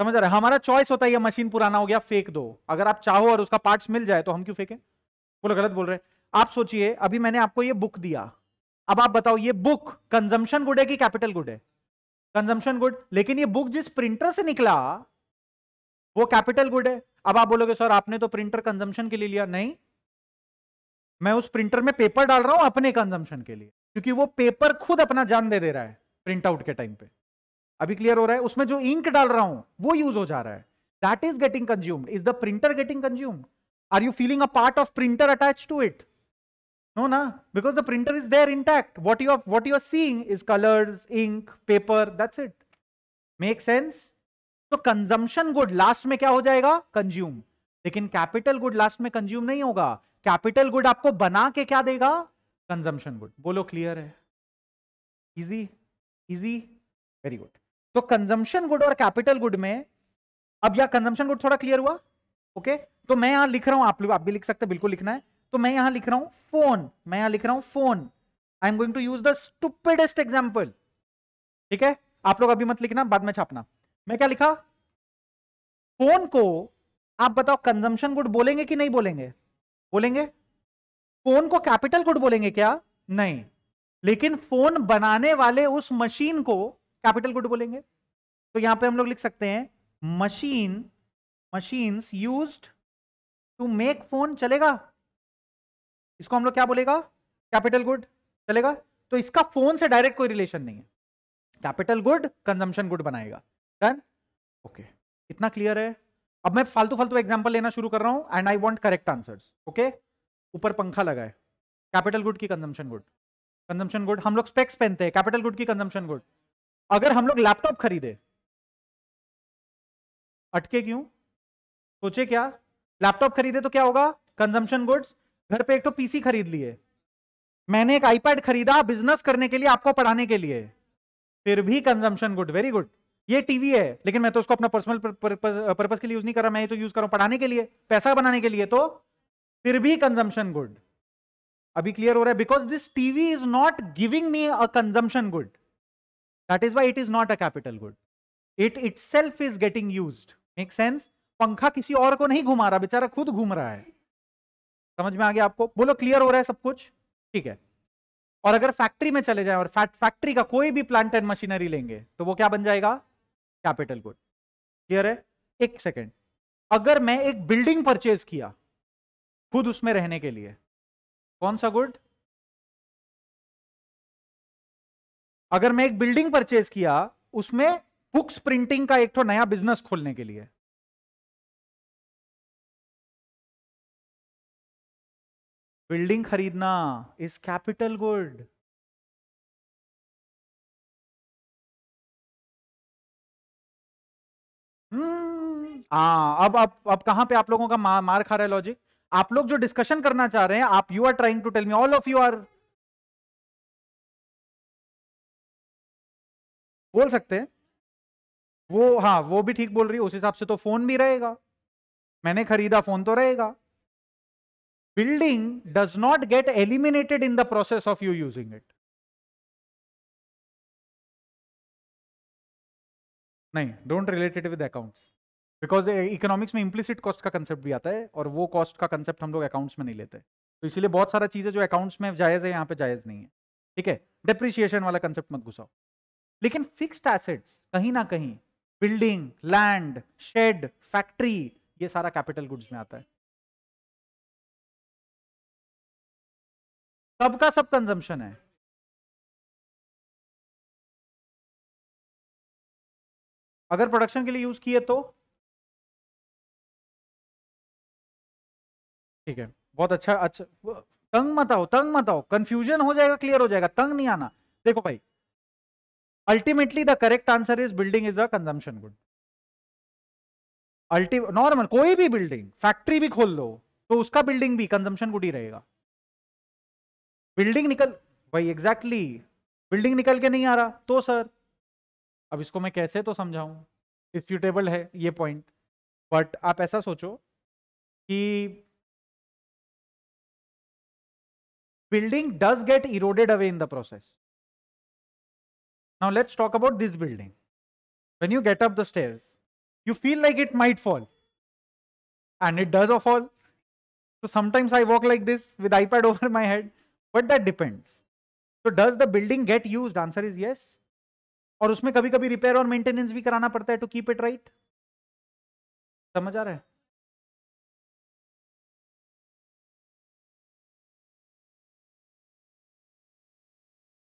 समझ आ रहा है हमारा चॉइस होता है ये मशीन पुराना हो गया फेंक दो अगर आप चाहो और उसका पार्ट्स मिल जाए तो हम क्यों फेंके बोलो गलत बोल रहे हैं आप सोचिए अभी मैंने आपको ये बुक दिया अब आप बताओ ये बुक कंजम्पशन गुड है कि कैपिटल गुड है कंजम्पन गुड लेकिन ये बुक जिस प्रिंटर से निकला वो कैपिटल गुड है अब आप बोलोगे सर आपने तो प्रिंटर कंजम्पशन के लिए लिया नहीं मैं उस प्रिंटर में पेपर डाल रहा हूं अपने कंजम्पन के लिए क्योंकि वो पेपर खुद अपना जान दे दे रहा है प्रिंट आउट के टाइम पे अभी क्लियर हो रहा है उसमें जो इंक डाल रहा हूं वो यूज हो जा रहा है that is getting consumed is the printer getting consumed are you feeling a part of printer attach to it No, na, because the printer is there intact. What you have, what you are seeing is colors, ink, paper. That's it. Make sense? तो consumption good last में क्या हो जाएगा consume लेकिन capital good last में consume नहीं होगा capital good आपको बना के क्या देगा कंजम्पशन गुड बोलो क्लियर है इजी इजी वेरी गुड तो कंजम्पशन गुड और कैपिटल गुड में अब यह कंजम्पशन गुड थोड़ा क्लियर हुआ ओके okay? तो मैं यहां लिख रहा हूं आप लोग आप भी लिख सकते बिल्कुल लिखना है तो मैं यहां लिख रहा हूं फोन मैं यहां लिख रहा हूं phone I am going to use the stupidest example ठीक है आप लोग अभी मत लिखना बाद में छापना मैं क्या लिखा फोन को आप बताओ कंजम्पन गुड बोलेंगे कि नहीं बोलेंगे बोलेंगे फोन को कैपिटल गुड बोलेंगे क्या नहीं लेकिन फोन बनाने वाले उस मशीन को कैपिटल गुड बोलेंगे तो यहां पे हम लोग लिख सकते हैं machine machine used to make phone चलेगा इसको हम लोग क्या बोलेगा कैपिटल गुड चलेगा तो इसका फोन से डायरेक्ट कोई रिलेशन नहीं है कैपिटल गुड कंजम्पशन गुड बनाएगा डन ओके okay. इतना क्लियर है अब मैं फालतू फालतू एग्जाम्पल लेना शुरू कर रहा हूं and I want correct answers okay ऊपर पंखा लगा है कैपिटल गुड की कंजम्पशन गुड कंजम्पशन गुड हम लोग स्पेक्स पहनते हैं कैपिटल गुड की कंजम्पशन गुड अगर हम लोग लैपटॉप खरीदे अटके क्यों सोचे क्या लैपटॉप खरीदे तो क्या होगा कंजम्पशन गुड्स घर पे एक तो पीसी खरीद लिए मैंने एक आईपैड खरीदा बिजनेस करने के लिए आपको पढ़ाने के लिए फिर भी कंजम्पशन गुड वेरी गुड ये टीवी है लेकिन मैं तो उसको अपना पर्सनल पर्पज के लिए यूज नहीं कर रहा मैं ये तो यूज कर रहा हूं पढ़ाने के लिए पैसा बनाने के लिए तो फिर भी कंजम्पशन गुड अभी क्लियर हो रहा है because this TV is not giving me a consumption good that is why it is not a capital good it itself is getting use make sense पंखा किसी और को नहीं घुमा रहा बेचारा खुद घूम रहा है समझ में आ गया आपको बोलो क्लियर हो रहा है सब कुछ ठीक है और अगर फैक्ट्री में चले जाए और फैक्ट्री का कोई भी प्लांट एंड मशीनरी लेंगे तो वो क्या बन जाएगा कैपिटल गुड क्लियर है एक सेकेंड अगर मैं एक बिल्डिंग परचेज किया खुद उसमें रहने के लिए कौन सा गुड अगर मैं एक बिल्डिंग परचेज किया उसमें बुक्स प्रिंटिंग का एक तो नया बिजनेस खोलने के लिए बिल्डिंग खरीदना इज कैपिटल गुड हाँ अब अब अब कहां पे आप लोगों का मार, मार खा रहा है लॉजिक आप लोग जो डिस्कशन करना चाह रहे हैं आप you are trying to tell me all of you are बोल सकते हैं वो हाँ वो भी ठीक बोल रही है उस हिसाब से तो फोन भी रहेगा मैंने खरीदा फोन तो रहेगा building does not get eliminated in the process of you using it नहीं don't related with accounts because economics में इम्प्लिसिट कॉस्ट का कंसेप्ट भी आता है और वो कॉस्ट का कंसेप्ट हम लोग अकाउंट्स में नहीं लेते तो इसीलिए बहुत सारा चीज़ें जो अकाउंट्स में जायज़ है यहाँ पे जायज़ नहीं है ठीक है डिप्रिशिएशन वाला कंसेप्ट मत घुसाओ लेकिन फिक्स्ड एसेट्स कहीं ना कहीं बिल्डिंग लैंड शेड फैक्ट्री ये सारा कैपिटल गुड्स में आता है सबका सब कंजम्पशन है अगर प्रोडक्शन के लिए यूज किए तो ठीक है बहुत अच्छा अच्छा तंग मत आओ तंग मत आओ कंफ्यूजन हो जाएगा क्लियर हो जाएगा तंग नहीं आना देखो भाई ultimately the correct answer is building is a consumption good अल्टी नॉर्मल कोई भी बिल्डिंग फैक्ट्री भी खोल लो तो उसका बिल्डिंग भी कंजम्पशन गुड ही रहेगा बिल्डिंग निकल भाई एग्जैक्टली exactly, बिल्डिंग निकल के नहीं आ रहा तो सर अब इसको मैं कैसे तो समझाऊं डिस्प्यूटेबल है ये पॉइंट बट आप ऐसा सोचो कि building does get eroded away in the process now let's talk about this building when you get up the stairs you feel like it might fall and it does a fall so I walk like this with iPad over my head but that depends तो does the building get use answer is yes और उसमें कभी कभी repair और maintenance भी कराना पड़ता है टू कीप इट राइट समझ आ रहा है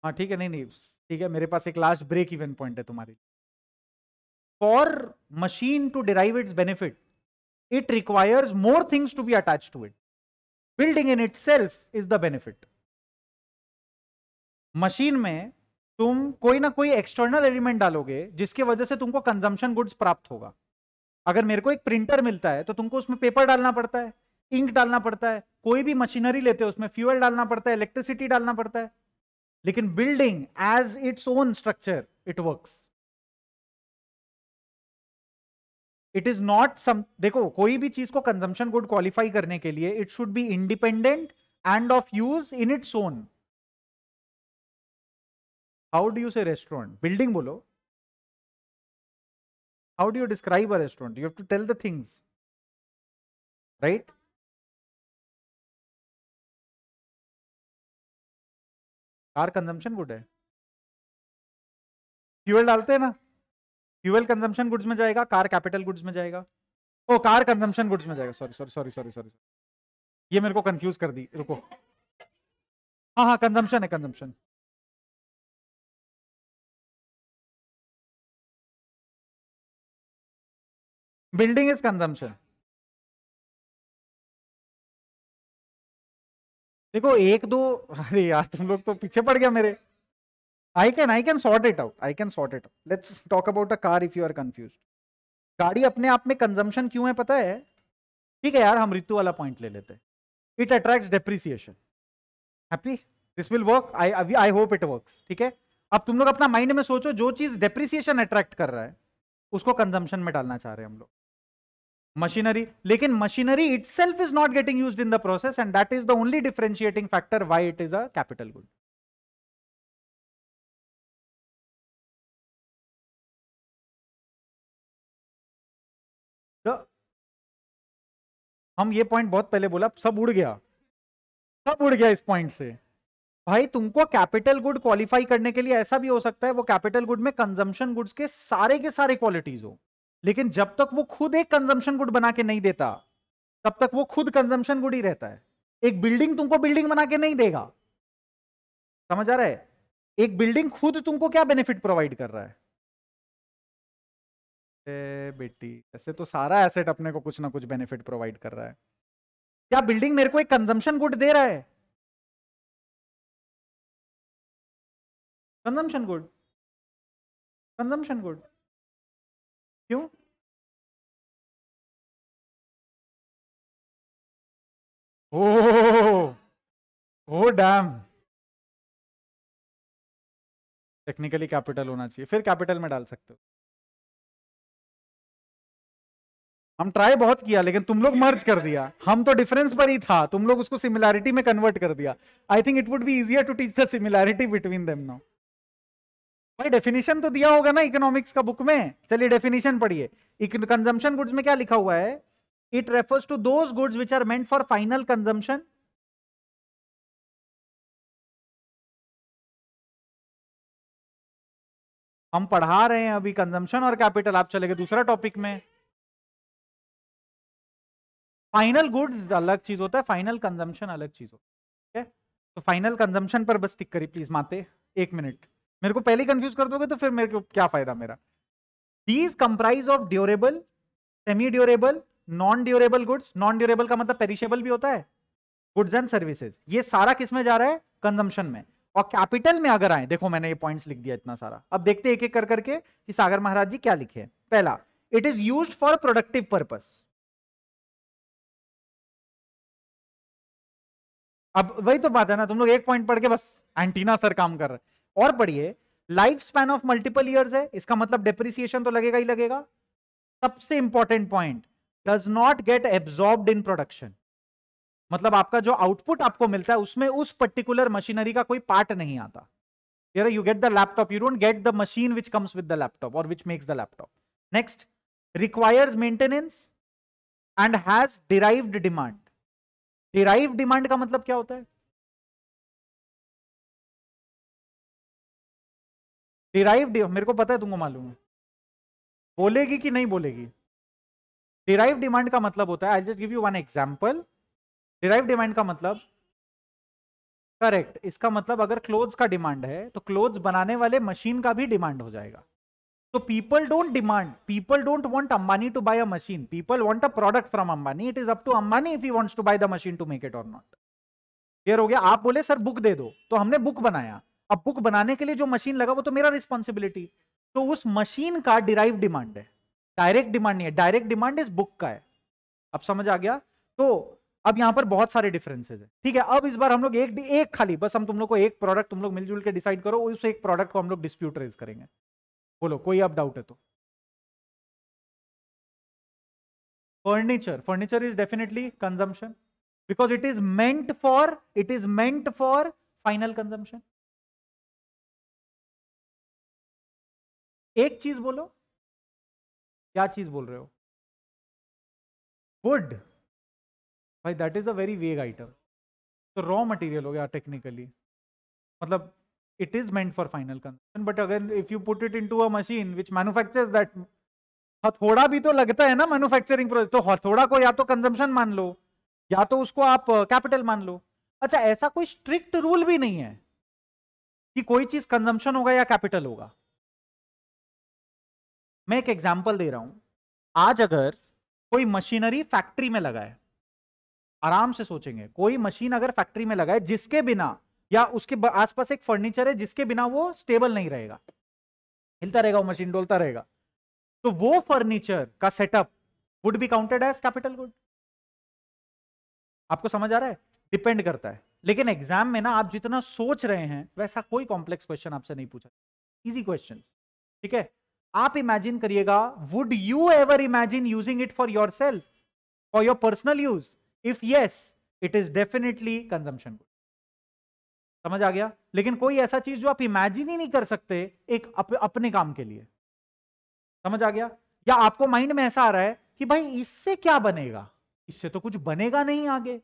हाँ ठीक है नहीं नहीं ठीक है मेरे पास एक लास्ट ब्रेक इवन पॉइंट है तुम्हारे for machine to derive its benefit it requires more things to be attach to it building in itself is the benefit machine में तुम कोई ना कोई एक्सटर्नल एलिमेंट डालोगे जिसकी वजह से तुमको कंजम्पशन गुड्स प्राप्त होगा अगर मेरे को एक प्रिंटर मिलता है तो तुमको उसमें पेपर डालना पड़ता है इंक डालना पड़ता है कोई भी मशीनरी लेते हो उसमें फ्यूअल डालना पड़ता है इलेक्ट्रिसिटी डालना पड़ता है लेकिन building as its own structure it works it is not some देखो कोई भी चीज को कंजम्पशन गुड क्वालिफाई करने के लिए it should be independent and of use in its own how do you say restaurant building बोलो how do you describe a restaurant you have to tell the things right car consumption good है fuel डालते हैं ना fuel consumption goods में जाएगा car capital goods में जाएगा ओ car consumption goods में जाएगा sorry sorry sorry sorry sorry ये मेरे को कंफ्यूज कर दी रुको हाँ हाँ कंजम्पशन है कंजम्पशन बिल्डिंग इज कंजम्पन देखो एक दो अरे यार तुम लोग तो पीछे पड़ गया मेरे I can I can sort it out I can sort it out let's talk about a car if you are confuse गाड़ी अपने आप में कंजम्पशन क्यों है पता है ठीक है यार हम ऋतु वाला पॉइंट ले लेते हैं it attract depreciation happy this will work I अभी आई होप इट वर्क ठीक है अब तुम लोग अपना माइंड में सोचो जो चीज डेप्रिसिएशन अट्रैक्ट कर रहा है उसको कंजम्पशन में डालना चाह रहे हैं हम लोग machinery lekin machinery itself is not getting used in the process and that is the only differentiating factor why it is a capital good the हम ये पॉइंट बहुत पहले बोला सब उड़ गया सब उड़ गया इस पॉइंट से भाई तुमको कैपिटल गुड क्वालिफाई करने के लिए ऐसा भी हो सकता है वो कैपिटल गुड में कंजम्पशन गुड्स के सारे के सारे क्वालिटीज हो लेकिन जब तक वो खुद एक कंजम्पशन गुड बना के नहीं देता तब तक वो खुद कंजम्पशन गुड ही रहता है एक बिल्डिंग तुमको बिल्डिंग बना के नहीं देगा समझ आ रहा है एक बिल्डिंग खुद तुमको क्या बेनिफिट प्रोवाइड कर रहा है ए बेटी ऐसे तो सारा एसेट अपने को कुछ ना कुछ बेनिफिट प्रोवाइड कर रहा है क्या बिल्डिंग मेरे को एक कंजम्पशन गुड दे रहा है कंजम्पशन गुड कंजम्पशन गुड क्यों oh oh damn technically capital होना चाहिए फिर कैपिटल में डाल सकते हो हम ट्राई बहुत किया लेकिन तुम लोग मर्ज कर दिया हम तो डिफरेंस पर ही था तुम लोग उसको सिमिलैरिटी में कन्वर्ट कर दिया I think it would be easier to teach the similarity between them now भाई डेफिनेशन तो दिया होगा ना इकोनॉमिक्स का बुक में चलिए डेफिनेशन पढ़िए कंजम्पशन गुड्स में क्या लिखा हुआ है it refers to those goods which are meant for final consumption हम पढ़ा रहे हैं अभी कंजम्पशन और कैपिटल आप चले गए दूसरा टॉपिक में फाइनल गुड्स अलग चीज होता है फाइनल कंजम्पशन अलग चीज होता है तो फाइनल कंजम्पशन पर बस टिक करी प्लीज माते एक मिनट मेरे को पहले कंफ्यूज कर दोगे तो फिर मेरे को क्या फायदा मेरा these comprise of durable semi durable non durable goods non durable का मतलब पेरिशेबल भी होता है गुड्स एंड सर्विसेज ये सारा किस में जा रहा है कंजम्पशन में और कैपिटल में अगर आए देखो मैंने ये पॉइंट्स लिख दिया इतना सारा अब देखते एक एक कर करके कि सागर महाराज जी क्या लिखे पहला it is use for productive purpose अब वही तो बात है ना तुम लोग एक पॉइंट पढ़ के बस एंटीना सर काम कर रहे और पढ़िए life span of multiple year है इसका मतलब डिप्रिसिएशन तो लगेगा ही लगेगा सबसे important point does not get absorb in production मतलब आपका जो आउटपुट आपको मिलता है उसमें उस पर्टिकुलर मशीनरी का कोई पार्ट नहीं आता you get the laptop you don't get the machine which comes with the laptop और which makes the laptop next requires maintenance and has derived demand derive demand का मतलब क्या होता है डिराइव मेरे को पता है तुमको मालूम है बोलेगी कि नहीं बोलेगी डिराइव डिमांड का मतलब होता है I just give you one example derive demand का मतलब करेक्ट इसका मतलब अगर क्लोथ्स का डिमांड है तो क्लोथ्स बनाने वाले मशीन का भी डिमांड हो जाएगा तो people don't demand people don't want Ambani to buy a machine people want a product from Ambani it is up to Ambani if he wants to buy the machine to make it और not clear हो गया आप बोले sir book दे दो तो हमने book बनाया अब बुक बनाने के लिए जो मशीन लगा वो तो मेरा रिस्पॉन्सिबिलिटी तो उस मशीन का डिराइव डिमांड है डायरेक्ट डिमांड नहीं है डायरेक्ट डिमांड इस बुक का है अब समझ आ गया तो अब यहां पर बहुत सारे डिफरेंसेस है ठीक है अब इस बार हम लोग एक एक खाली बस हम तुम लोग को एक प्रोडक्ट तुम लोग मिलजुल के डिसाइड करो उस एक प्रोडक्ट को हम लोग डिस्प्यूट रेज करेंगे बोलो कोई अब डाउट है तो furniture furniture is definitely consumption because it is meant for it is meant for final consumption एक चीज बोलो क्या चीज बोल रहे हो वुड भाई that is a very vague item तो रॉ मटेरियल हो गया टेक्निकली मतलब it is meant for final consumption but अगर if you put it into a machine which manufactures that हथौड़ा भी तो लगता है ना मैन्युफैक्चरिंग प्रोसेस तो थोड़ा को या तो कंजम्पशन मान लो या तो उसको आप कैपिटल मान लो अच्छा ऐसा कोई स्ट्रिक्ट रूल भी नहीं है कि कोई चीज कंजम्पशन होगा या कैपिटल होगा मैं एक एग्जाम्पल दे रहा हूं आज अगर कोई मशीनरी फैक्ट्री में लगाए आराम से सोचेंगे कोई मशीन अगर फैक्ट्री में लगाए जिसके बिना या उसके आसपास एक फर्नीचर है जिसके बिना वो स्टेबल नहीं रहेगा हिलता रहेगा वो मशीन डोलता रहेगा तो वो फर्नीचर का setup would be counted as capital good आपको समझ आ रहा है डिपेंड करता है लेकिन एग्जाम में ना आप जितना सोच रहे हैं वैसा कोई कॉम्प्लेक्स क्वेश्चन आपसे नहीं पूछा इजी क्वेश्चन ठीक है आप इमेजिन करिएगा would you ever imagine using it for your self for your personal use if yes it is definitely consumption good समझ आ गया लेकिन कोई ऐसा चीज जो आप इमेजिन ही नहीं कर सकते एक अप, अपने काम के लिए समझ आ गया या आपको माइंड में ऐसा आ रहा है कि भाई इससे क्या बनेगा इससे तो कुछ बनेगा नहीं आगे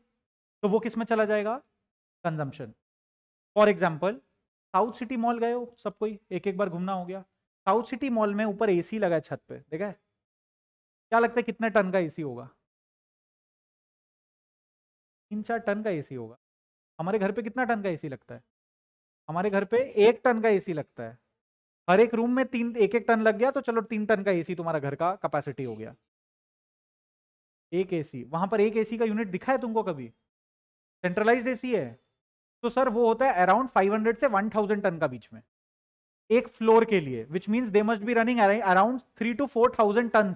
तो वो किस में चला जाएगा consumption for example South City Mall गए हो सब कोई एक एक बार घूमना हो गया साउथ सिटी मॉल में ऊपर एसी लगा है छत पे देखा है क्या लगता है कितने टन का एसी होगा तीन चार टन का एसी होगा हमारे घर पे कितना टन का एसी लगता है हमारे घर पे एक टन का एसी लगता है हर एक रूम में तीन एक एक टन लग गया तो चलो तीन टन का एसी तुम्हारा घर का कैपेसिटी हो गया एक एसी वहां पर एक एसी का यूनिट दिखा है तुमको कभी सेंट्रलाइज्ड एसी है तो सर वो होता है अराउंड 500 से 1000 टन का बीच में एक फ्लोर के लिए which mean they must be running around three two four thousand ton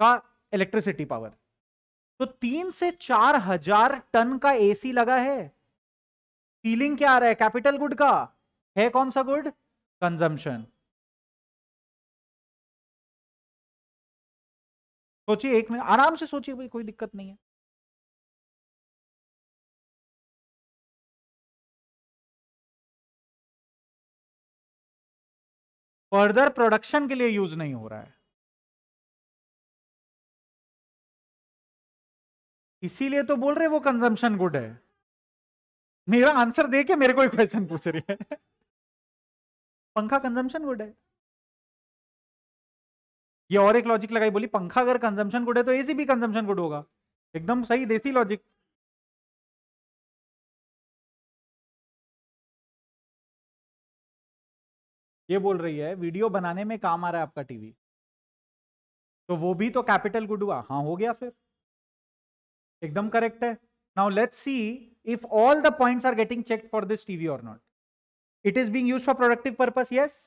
का इलेक्ट्रिसिटी पावर तो तीन से चार हजार टन का एसी लगा है फीलिंग क्या आ रहा है कैपिटल गुड का है कौन सा गुड कंजम्पशन सोचिए एक मिनट आराम से सोचिए भाई कोई दिक्कत नहीं है फर्दर प्रोडक्शन के लिए यूज नहीं हो रहा है इसीलिए तो बोल रहे वो कंजम्पशन गुड है मेरा आंसर दे के मेरे को एक क्वेश्चन पूछ रही है पंखा कंजम्पशन गुड है ये और एक लॉजिक लगाई बोली पंखा अगर कंजम्पशन गुड है तो एसी भी कंजम्पशन गुड होगा एकदम सही देसी लॉजिक ये बोल रही है वीडियो बनाने में काम आ रहा है आपका टीवी तो वो भी तो कैपिटल गुड हुआ हाँ हो गया फिर एकदम करेक्ट है now let's see if all the points are getting check for this TV और not it is being used for productive purpose yes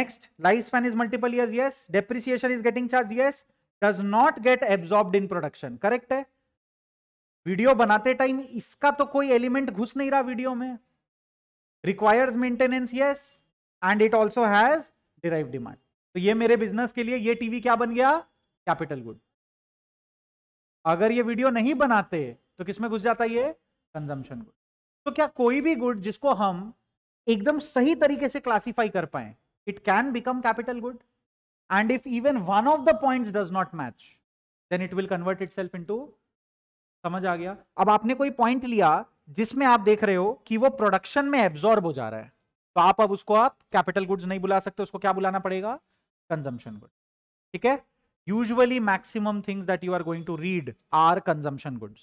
next life span is multiple years yes depreciation is getting charge yes does not get absorb in production correct है video बनाते time इसका तो कोई element घुस नहीं रहा video में requires maintenance yes and it also has derive demand तो ये मेरे बिजनेस के लिए ये टीवी क्या बन गया कैपिटल गुड अगर ये वीडियो नहीं बनाते तो किसमें घुस जाता ये कंजम्पन गुड तो क्या कोई भी गुड जिसको हम एकदम सही तरीके से क्लासिफाई कर पाए it can become capital good even one of the point does not match then it will convert it self into समझ आ गया अब आपने कोई पॉइंट लिया जिसमें आप देख रहे हो कि वो प्रोडक्शन में एब्जॉर्ब हो जा रहा है तो आप अब उसको आप कैपिटल गुड्स नहीं बुला सकते उसको क्या बुलाना पड़ेगा कंजम्पशन गुड ठीक है usually maximum things that you are going to read are consumption goods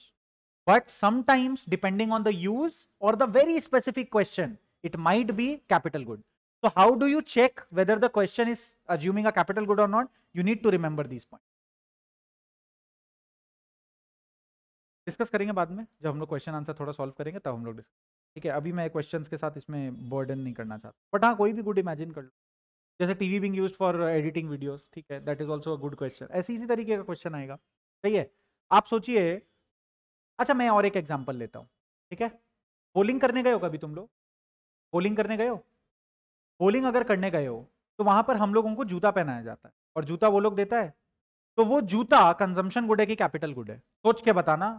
but sometimes depending on the use और the very specific question it might be capital good तो how do you check whether the question is assuming a capital good और not you need to remember this point discuss करेंगे बाद में जब हम लोग question answer थोड़ा solve करेंगे तब हम लोग डिस्कस ठीक है अभी मैं क्वेश्चंस के साथ इसमें बर्डन नहीं करना चाहता बट हाँ कोई भी गुड इमेजिन कर लो जैसे TV being used for editing videos ठीक है that is also a good question ऐसे इसी तरीके का क्वेश्चन आएगा सही है आप सोचिए अच्छा मैं और एक एग्जाम्पल लेता हूँ ठीक है बोलिंग करने गए हो कभी तुम लोग बोलिंग करने गए हो बोलिंग अगर करने गए हो तो वहां पर हम लोगों को जूता पहनाया जाता है और जूता वो लोग देता है तो वो जूता कंजम्पशन गुड है कि कैपिटल गुड है सोच के बताना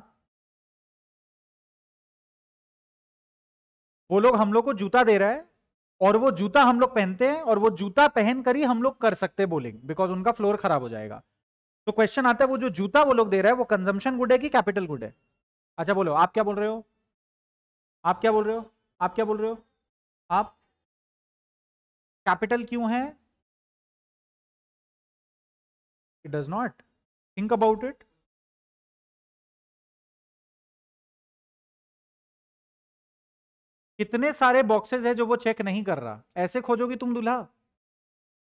वो लोग हम लोग को जूता दे रहा है और वो जूता हम लोग पहनते हैं और वो जूता पहन कर ही हम लोग कर सकते हैं बोलिंग बिकॉज उनका फ्लोर खराब हो जाएगा तो क्वेश्चन आता है वो जो जूता वो लोग दे रहा है वो कंजम्पशन गुड है कि कैपिटल गुड है अच्छा बोलो आप क्या बोल रहे हो आप क्या बोल रहे हो आप क्या बोल रहे हो आप कैपिटल क्यों है it does not think about it कितने सारे बॉक्सेस है जो वो चेक नहीं कर रहा ऐसे खोजोगी तुम दूल्हा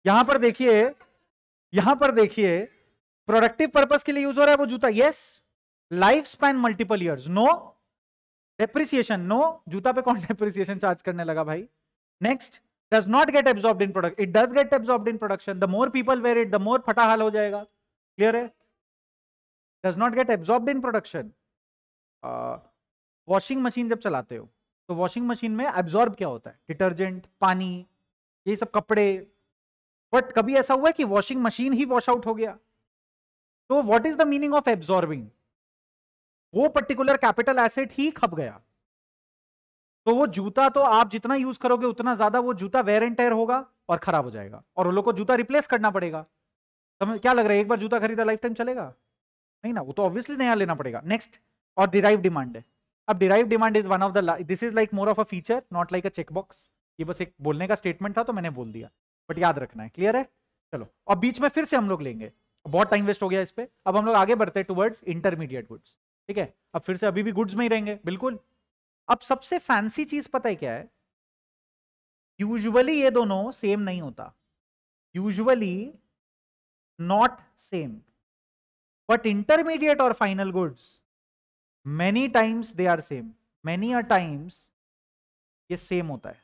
यहां पर देखिए यहां पर देखिए प्रोडक्टिव पर्पज के लिए यूज हो रहा है वो जूता yes life span multiple year no depreciation no जूता पे कौन डेप्रिसिएशन चार्ज करने लगा भाई next does not get absorb in product it does get absorb in production the more people wear it the more फटाहाल हो जाएगा क्लियर है does not get absorb in production washing machine जब चलाते हो तो वॉशिंग मशीन में absorb क्या होता है डिटर्जेंट पानी ये सब कपड़े बट कभी ऐसा हुआ कि वॉशिंग मशीन ही वॉश आउट हो गया तो what is the meaning of absorbing वो पर्टिकुलर कैपिटल एसेट ही खप गया तो वो जूता तो आप जितना यूज करोगे उतना ज्यादा वो जूता वेयर एंड टेयर होगा और खराब हो जाएगा और उन लोग को जूता रिप्लेस करना पड़ेगा तो क्या लग रहा है एक बार जूता खरीदा लाइफ टाइम चलेगा नहीं ना वो तो ऑब्वियसली नया लेना पड़ेगा नेक्स्ट और डिराइव डिमांड है अब derive demand is one of the this is like more of a feature not like a checkbox ये बस एक बोलने का स्टेटमेंट था तो मैंने बोल दिया बट याद रखना है क्लियर है चलो और बीच में फिर से हम लोग लेंगे बहुत टाइम वेस्ट हो गया इस पर अब हम लोग आगे बढ़ते हैं टूवर्ड्स इंटरमीडिएट गुड्स ठीक है अब फिर से अभी भी गुड्स में ही रहेंगे बिल्कुल अब सबसे फैंसी चीज पता है क्या है यूजुअली ये दोनों सेम नहीं होता usually not same but intermediate और final goods many times they are same many are times ये सेम होता है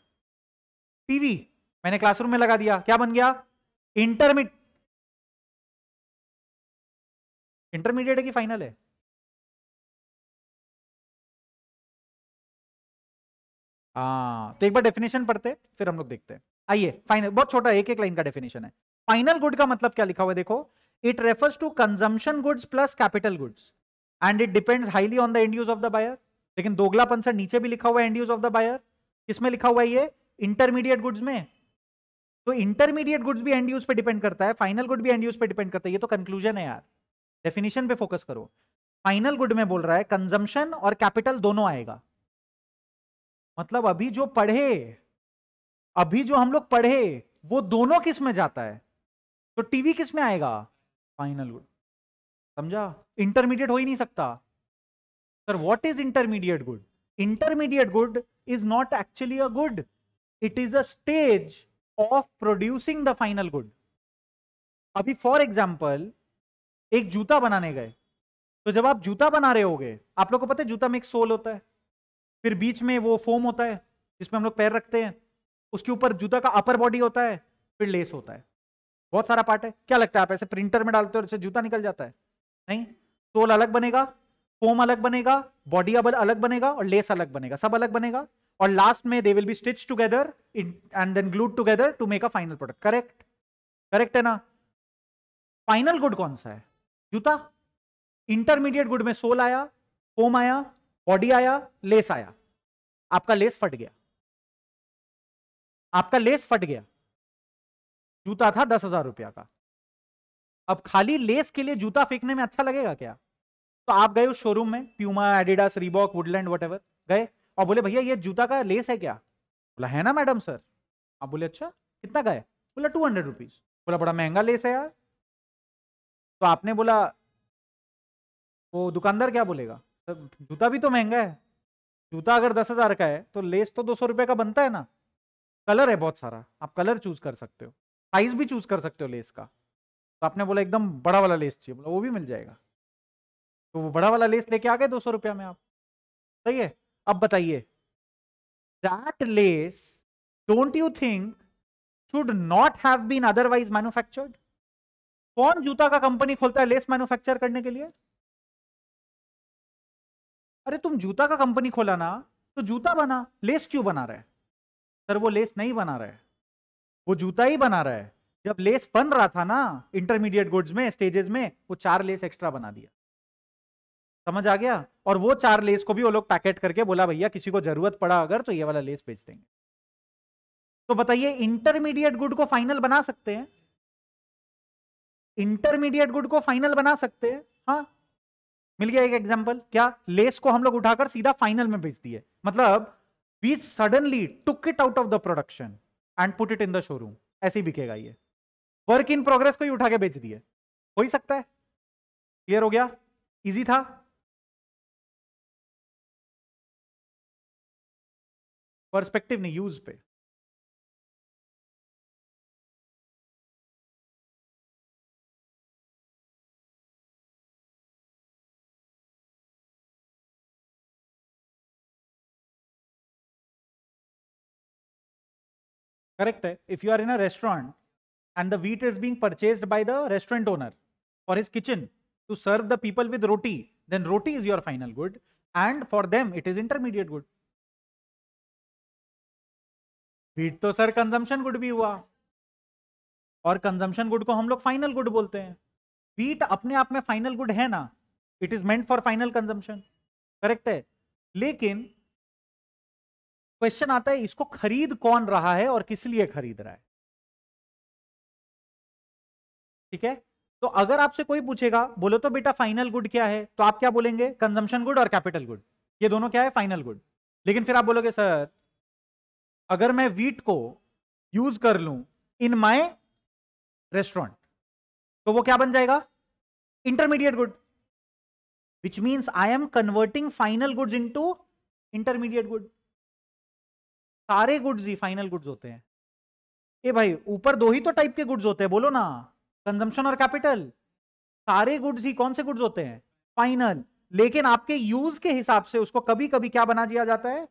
टीवी मैंने क्लासरूम में लगा दिया क्या बन गया इंटरमीड इंटरमीडिएट है कि फाइनल है आ, तो एक बार डेफिनेशन पढ़ते फिर हम लोग देखते हैं आइए फाइनल बहुत छोटा एक एक लाइन का डेफिनेशन है फाइनल गुड का मतलब क्या लिखा हुआ है देखो it refers to consumption goods plus capital goods and it depends highly on the end use of the buyer लेकिन दोगलापन सर नीचे भी लिखा हुआ है end use of the buyer किसमें लिखा हुआ है ये इंटरमीडिएट गुड्स में तो इंटरमीडिएट गुड्स भी एंड यूज पे डिपेंड करता है फाइनल गुड भी एंड यूज पे डिपेंड करता है ये तो कंक्लूजन है यार डेफिनेशन पे फोकस करो फाइनल गुड में बोल रहा है कंजम्पशन और कैपिटल दोनों आएगा मतलब अभी जो पढ़े अभी जो हम लोग पढ़े वो दोनों किस में जाता है तो टीवी किस में आएगा फाइनल गुड समझा इंटरमीडिएट हो ही नहीं सकता sir what is intermediate good intermediate good is not actually a good it is a stage of producing the final good अभी फॉर एग्जाम्पल एक जूता बनाने गए तो जब आप जूता बना रहे हो आप लोग को पता है जूता में एक सोल होता है फिर बीच में वो फोम होता है जिसमें हम लोग पैर रखते हैं उसके ऊपर जूता का अपर बॉडी होता है फिर लेस होता है बहुत सारा पार्ट है क्या लगता है आप ऐसे प्रिंटर में डालते हो और जूता निकल जाता है नहीं सोल अलग बनेगा फोम अलग बनेगा बॉडी अलग बनेगा और लेस अलग बनेगा सब अलग बनेगा और लास्ट में they will be stitch together and then glued together to make a final product correct correct है ना फाइनल गुड कौन सा है जूता इंटरमीडिएट गुड में सोल आया फोम आया बॉडी आया लेस आया आपका लेस फट गया आपका लेस फट गया जूता था दस हजार रुपया का अब खाली लेस के लिए जूता फेंकने में अच्छा लगेगा क्या तो आप गए उस शोरूम में प्यूमा एडिडास रिबॉक वुडलैंड वट गए और बोले भैया ये जूता का लेस है क्या बोला है ना मैडम सर आप बोले अच्छा कितना का है बोला टू हंड्रेड रुपीज बोला बड़ा महंगा लेस है यार तो आपने बोला वो दुकानदार क्या बोलेगा सर जूता भी तो महंगा है जूता अगर दस हज़ार का है तो लेस तो दो सौ रुपये का बनता है ना कलर है बहुत सारा आप कलर चूज कर सकते हो साइज भी चूज कर सकते हो लेस का तो आपने बोला एकदम बड़ा वाला लेस चाहिए बोला वो भी मिल जाएगा तो वो बड़ा वाला लेस लेके आ गए दो सौ रुपया में आप सही है अब बताइए that lace don't you think should not have been otherwise manufactured कौन जूता का कंपनी खोलता है लेस मैन्युफैक्चर करने के लिए अरे तुम जूता का कंपनी खोला ना तो जूता बना लेस क्यों बना रहा है सर वो लेस नहीं बना रहा है वो जूता ही बना रहा है जब लेस बन रहा था ना इंटरमीडिएट गुड्स में स्टेजेस में वो चार लेस एक्स्ट्रा बना दिया समझ आ गया और वो चार लेस को भी वो लोग पैकेट करके बोला भैया किसी को जरूरत पड़ा अगर तो ये वाला लेस बेच देंगे तो बताइए इंटरमीडिएट गुड को फाइनल बना सकते हैं इंटरमीडिएट गुड को फाइनल बना सकते हैं हाँ मिल गया एक एग्जाम्पल क्या लेस को हम लोग उठाकर सीधा फाइनल में बेच दिए मतलब we suddenly took it out of the production and put it in the showroom ऐसे ही बिकेगा ये वर्क इन प्रोग्रेस को ही उठा के बेच दिए हो ही सकता है क्लियर हो गया इजी था परस्पेक्टिव नहीं यूज पे करेक्ट है if you are in a restaurant and the wheat is being purchased by the restaurant owner for his kitchen to serve the people with roti, then roti is your final good and for them it is intermediate good. wheat to sir consumption good bhi hua और consumption good को हम लोग final good बोलते हैं wheat अपने आप में final good है ना it is meant for final consumption correct है लेकिन क्वेश्चन आता है इसको खरीद कौन रहा है और किस लिए खरीद रहा है ठीक है तो अगर आपसे कोई पूछेगा बोलो तो बेटा फाइनल गुड क्या है तो आप क्या बोलेंगे कंजम्पशन गुड और कैपिटल गुड ये दोनों क्या है फाइनल गुड लेकिन फिर आप बोलोगे सर अगर मैं वीट को यूज कर लूं इन माय रेस्टोरेंट तो वो क्या बन जाएगा intermediate good which means I am converting final goods into intermediate good सारे गुड्स ही फाइनल गुड्स होते हैं ए भाई ऊपर दो ही तो टाइप के गुड्स होते हैं बोलो ना कंजम्पशन और कैपिटल सारे गुड्स ही कौन से गुड्स होते हैं फाइनल लेकिन आपके यूज के हिसाब से उसको कभी कभी क्या बना दिया जाता है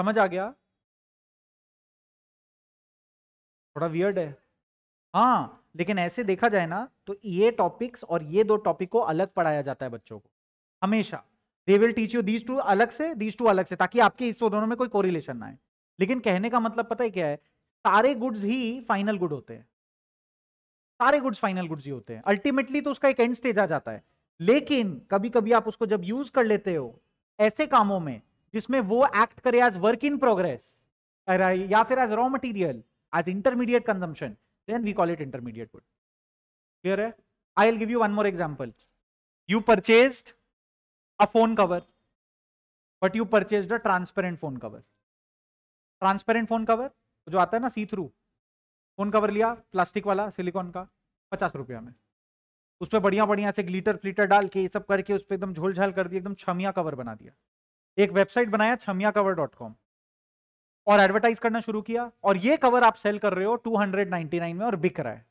समझ आ गया थोड़ा वियर्ड है हाँ लेकिन ऐसे देखा जाए ना तो ये टॉपिक्स और ये दो टॉपिक को अलग पढ़ाया जाता है बच्चों को हमेशा they will teach you these two अलग से दीज टू अलग से ताकि आपके इस दोनों में कोई कोरिलेशन ना आए लेकिन कहने का मतलब पता है क्या है सारे गुड्स ही फाइनल गुड होते हैं सारे गुड्स फाइनल गुड्स ही होते हैं अल्टीमेटली तो उसका एक एंड स्टेज आ जाता है लेकिन कभी कभी आप उसको जब यूज कर लेते हो ऐसे कामों में जिसमें वो एक्ट करे एज वर्क इन प्रोग्रेस या फिर as raw material as intermediate consumption then we call it intermediate good clear है I will give you one more example you purchase a phone cover but you purchase a transparent phone cover transparent phone cover जो आता है ना see through phone cover लिया plastic वाला silicone का पचास रुपया में उस पर बढ़िया बढ़िया से ग्लीटर फ्लीटर डाल के ये सब करके उस पर एकदम झोलझाल कर दिया एकदम छमिया कवर बना दिया एक वेबसाइट बनाया छमिया कवर डॉट कॉम और एडवर्टाइज करना शुरू किया और ये कवर आप सेल कर रहे हो टू हंड्रेड नाइन्टी नाइन में और बिक रहा है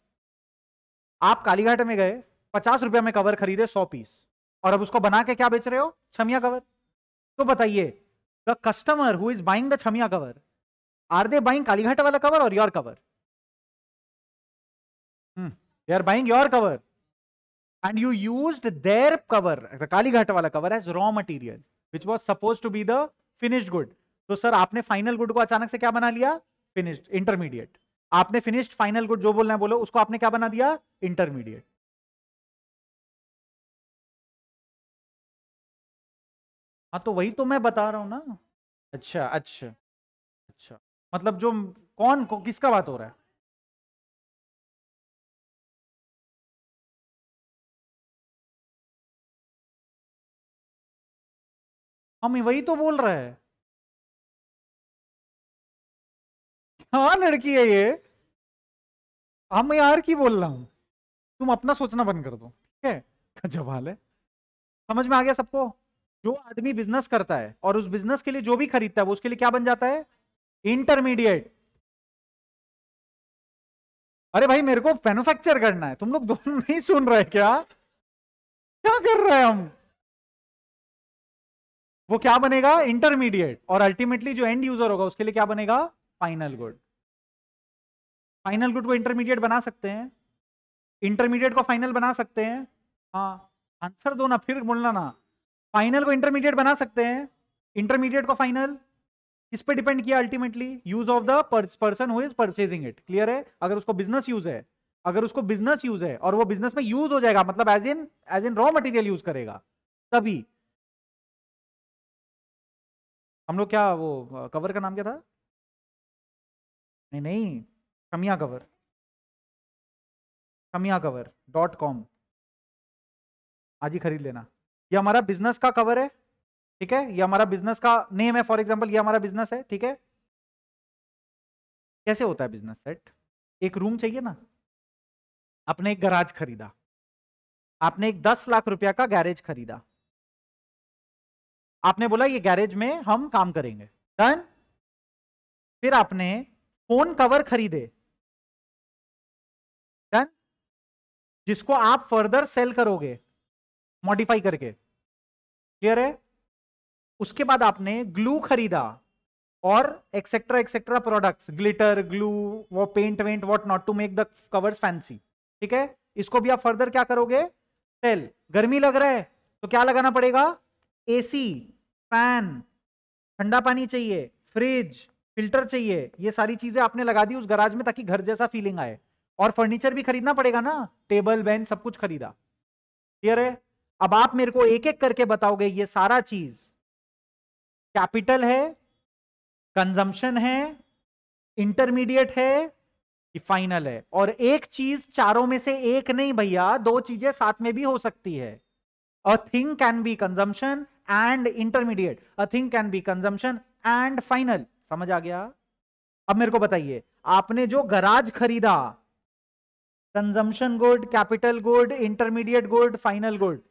आप कालीघाट में गए पचास रुपया में कवर खरीदे सौ पीस और अब उसको बना के क्या बेच रहे हो छमिया कवर तो बताइए the customer who is buying the Chhamiya cover are they buying Kalighat वाला कवर और your cover they are buying your cover and you use their cover Kalighat वाला cover as raw material which was suppose to be the finished good तो sir आपने final good को अचानक से क्या बना लिया फिनिश्ड इंटरमीडिएट आपने फिनिश्ड फाइनल गुड जो बोलना है बोलो उसको आपने क्या बना दिया इंटरमीडिएट हाँ तो वही तो मैं बता रहा हूं ना अच्छा अच्छा मतलब जो कौन किसका बात हो रहा है हम वही तो बोल रहे हैं हाँ लड़की है ये हम यार की बोल रहा हूं तुम अपना सोचना बंद कर दो ठीक है जवाल है समझ में आ गया सबको जो आदमी बिजनेस करता है और उस बिजनेस के लिए जो भी खरीदता है वो उसके लिए क्या बन जाता है इंटरमीडिएट अरे भाई मेरे को मैनुफैक्चर करना है तुम लोग दोनों नहीं सुन रहे क्या क्या कर रहे हैं हम वो क्या बनेगा इंटरमीडिएट और अल्टीमेटली जो एंड यूजर होगा उसके लिए क्या बनेगा फाइनल गुड फाइनल गुड को इंटरमीडिएट बना सकते हैं इंटरमीडिएट को फाइनल बना सकते हैं हाँ आंसर दो ना फिर बोलना ना फाइनल को इंटरमीडिएट बना सकते हैं इंटरमीडिएट को फाइनल किस पे डिपेंड किया ultimately use of the person who is purchasing it clear है अगर उसको बिजनेस यूज है अगर उसको बिजनेस यूज है और वो बिजनेस में यूज हो जाएगा मतलब as in as in raw material use करेगा तभी हम लोग क्या वो कवर का नाम क्या था नहीं नहीं Kamiya cover Kamiya cover dot com आज ही खरीद लेना ये हमारा बिजनेस का कवर है ठीक है ये हमारा बिजनेस का नेम है फॉर एग्जाम्पल ये हमारा बिजनेस है ठीक है कैसे होता है बिजनेस सेट एक रूम चाहिए ना आपने एक गराज खरीदा आपने एक दस लाख रुपया का गैरेज खरीदा आपने बोला ये गैरेज में हम काम करेंगे डन फिर आपने फोन कवर खरीदे डन जिसको आप फर्दर सेल करोगे मॉडिफाई करके क्लियर है उसके बाद आपने ग्लू खरीदा और etcetera etcetera products glitter glue वो paint went what not to make the covers fancy ठीक है इसको भी आप फर्दर क्या करोगे सेल गर्मी लग रहा है तो क्या लगाना पड़ेगा एसी फैन ठंडा पानी चाहिए फ्रिज फिल्टर चाहिए ये सारी चीजें आपने लगा दी उस गराज में ताकि घर जैसा फीलिंग आए और फर्नीचर भी खरीदना पड़ेगा ना टेबल बेंच सब कुछ खरीदा क्लियर है अब आप मेरे को एक एक करके बताओगे ये सारा चीज कैपिटल है कंजम्पशन है इंटरमीडिएट है कि फाइनल है और एक चीज चारों में से एक नहीं भैया दो चीजें साथ में भी हो सकती है a thing can be consumption and intermediate a thing can be consumption and final समझ आ गया अब मेरे को बताइए आपने जो गराज खरीदा consumption good capital good intermediate good final good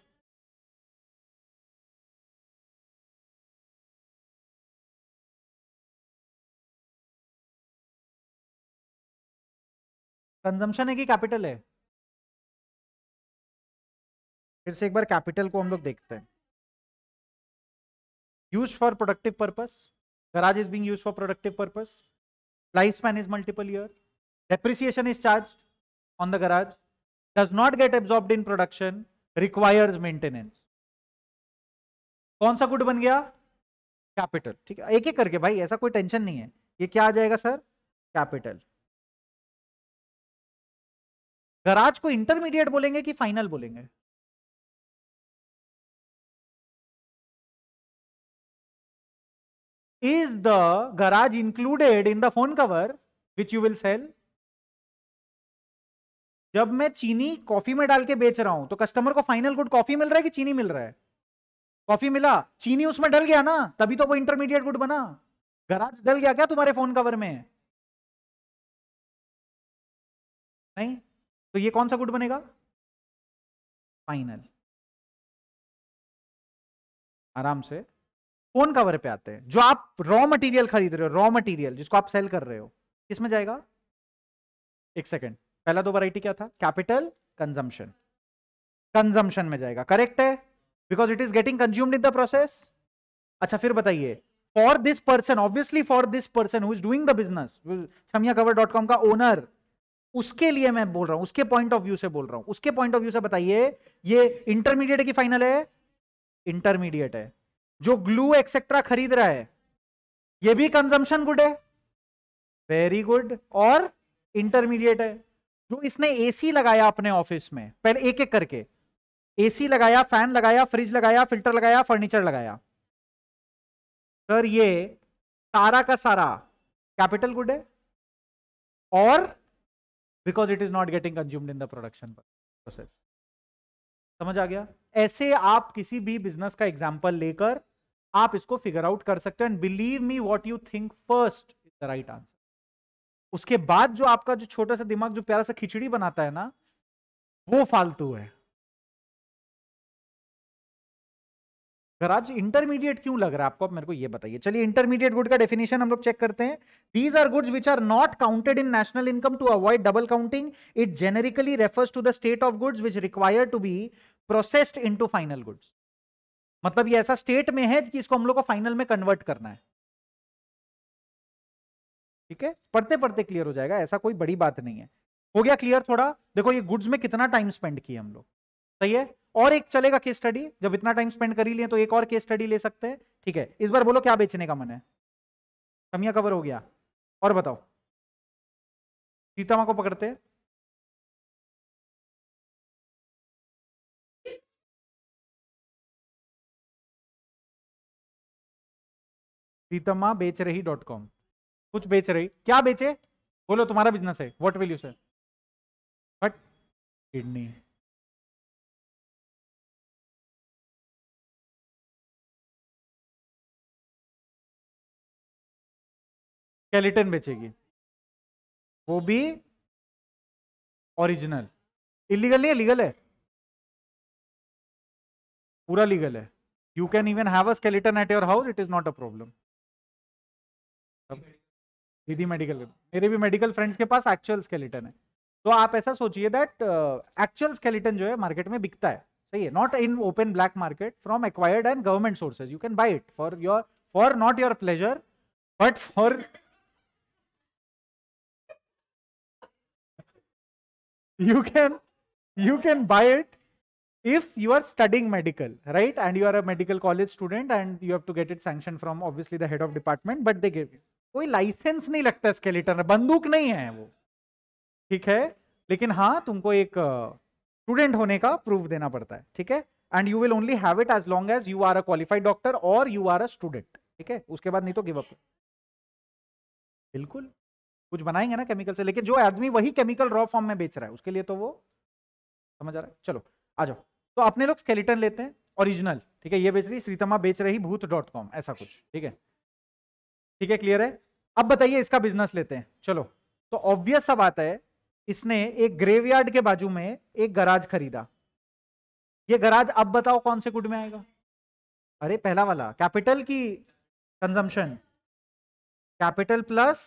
consumption है कि कैपिटल है फिर से एक बार कैपिटल को हम लोग देखते हैं use for productive purpose garage is being used for productive purpose life span is multiple year depreciation is charge on the garage does not get absorb in production requires maintenance कौन सा good बन गया capital ठीक है एक एक करके भाई ऐसा कोई टेंशन नहीं है ये क्या आ जाएगा सर कैपिटल गराज को इंटरमीडिएट बोलेंगे कि फाइनल बोलेंगे is the garage included in the phone cover which you will sell जब मैं चीनी कॉफी में डाल के बेच रहा हूं तो कस्टमर को फाइनल गुड कॉफी मिल रहा है कि चीनी मिल रहा है कॉफी मिला चीनी उसमें डल गया ना तभी तो वो इंटरमीडिएट गुड बना गराज डल गया क्या तुम्हारे फोन कवर में नहीं तो ये कौन सा गुड बनेगा फाइनल आराम से कौन कवर पे आते हैं जो आप रॉ मटेरियल खरीद रहे हो रॉ मटेरियल जिसको आप सेल कर रहे हो किसमें जाएगा एक सेकेंड पहला दो वैरायटी क्या था कैपिटल कंजम्पशन कंजम्पशन में जाएगा करेक्ट है because it is getting consumed in the process अच्छा फिर बताइए for this person obviously for this person who is doing the business Chhamiya cover dot com का ओनर उसके लिए मैं बोल रहा हूं उसके पॉइंट ऑफ व्यू से बोल रहा हूं उसके पॉइंट ऑफ व्यू से बताइए ये इंटरमीडिएट की फाइनल है इंटरमीडिएट है जो ग्लू एक्सेट्रा खरीद रहा है ये भी कंजम्पशन गुड है वेरी गुड और इंटरमीडिएट है जो इसने एसी लगाया अपने ऑफिस में पहले एक एक करके एसी लगाया फैन लगाया फ्रिज लगाया फिल्टर लगाया फर्नीचर लगाया सर ये सारा का सारा कैपिटल गुड है और because it is not getting consumed in the production process समझ आ गया ऐसे आप किसी भी बिजनेस का एग्जाम्पल लेकर आप इसको फिगर आउट कर सकते हो and believe me what you think first is the right answer उसके बाद जो आपका जो छोटा सा दिमाग जो प्यारा सा खिचड़ी बनाता है ना वो फालतू है राज इंटरमीडिएट क्यों लग रहा है आपको आप मेरे को ये बताइए चलिए इंटरमीडिएट गुड का डेफिनेशन हम लोग चेक करते हैं these are goods which are not counted in national income to avoid double counting it generically refers to the state of goods which require to be processed in final goods मतलब ये ऐसा state में है कि इसको हम लोग को फाइनल में कन्वर्ट करना है ठीक है पढ़ते पढ़ते क्लियर हो जाएगा ऐसा कोई बड़ी बात नहीं है हो गया क्लियर थोड़ा देखो ये गुड्स में कितना टाइम स्पेंड किया हम लोग सही है और एक चलेगा केस स्टडी जब इतना टाइम स्पेंड कर ही लिए तो एक और केस स्टडी ले सकते हैं ठीक है इस बार बोलो क्या बेचने का मन है कमिया कवर हो गया और बताओ सीता माँ को पकड़ते हैं बेच रही डॉट कॉम कुछ बेच रही क्या बेचे बोलो तुम्हारा बिजनेस है what will you say but kidney skeleton बेचेगी वो भी ओरिजिनल इलीगल नहीं है लीगल है पूरा लीगल है you can even have a skeleton at your house it is not a problem दीदी मेडिकल मेरे भी मेडिकल फ्रेंड्स के पास एक्चुअल स्केलेटन है तो आप ऐसा सोचिए दैट एक्चुअल स्केलेटन जो है मार्केट में बिकता है सही है not in open black market from acquired and government sources you can buy it for your for not your pleasure but for you can you can buy it if you are studying medical right and you are a medical college student and you have to get it sanctioned from obviously the head of department but they give you कोई licence नहीं लगता skeleton बंदूक नहीं है वो ठीक है लेकिन हाँ तुमको एक स्टूडेंट होने का प्रूफ देना पड़ता है ठीक है and you will only have it as long as you are a qualified doctor और यू आर अ स्टूडेंट ठीक है उसके बाद नहीं तो गिव अप बिल्कुल कुछ बनाएंगे ना केमिकल से लेकिन जो आदमी वही केमिकल रॉ फॉर्म में बेच रहा है उसके लिए तो वो समझ आ रहा है चलो आ जाओ तो अपने लोग स्केलेटन लेते हैं ओरिजिनल ठीक है ये बेच रही श्रीतमा बेच रही भूत डॉट कॉम ऐसा कुछ ठीक है ठीक है क्लियर है अब बताइए इसका बिजनेस लेते हैं चलो तो ऑब्वियस सब आता है इसने एक ग्रेवयार्ड के बाजू में एक गराज खरीदा ये गराज अब बताओ कौन से कुट में आएगा अरे पहला वाला कैपिटल की consumption capital plus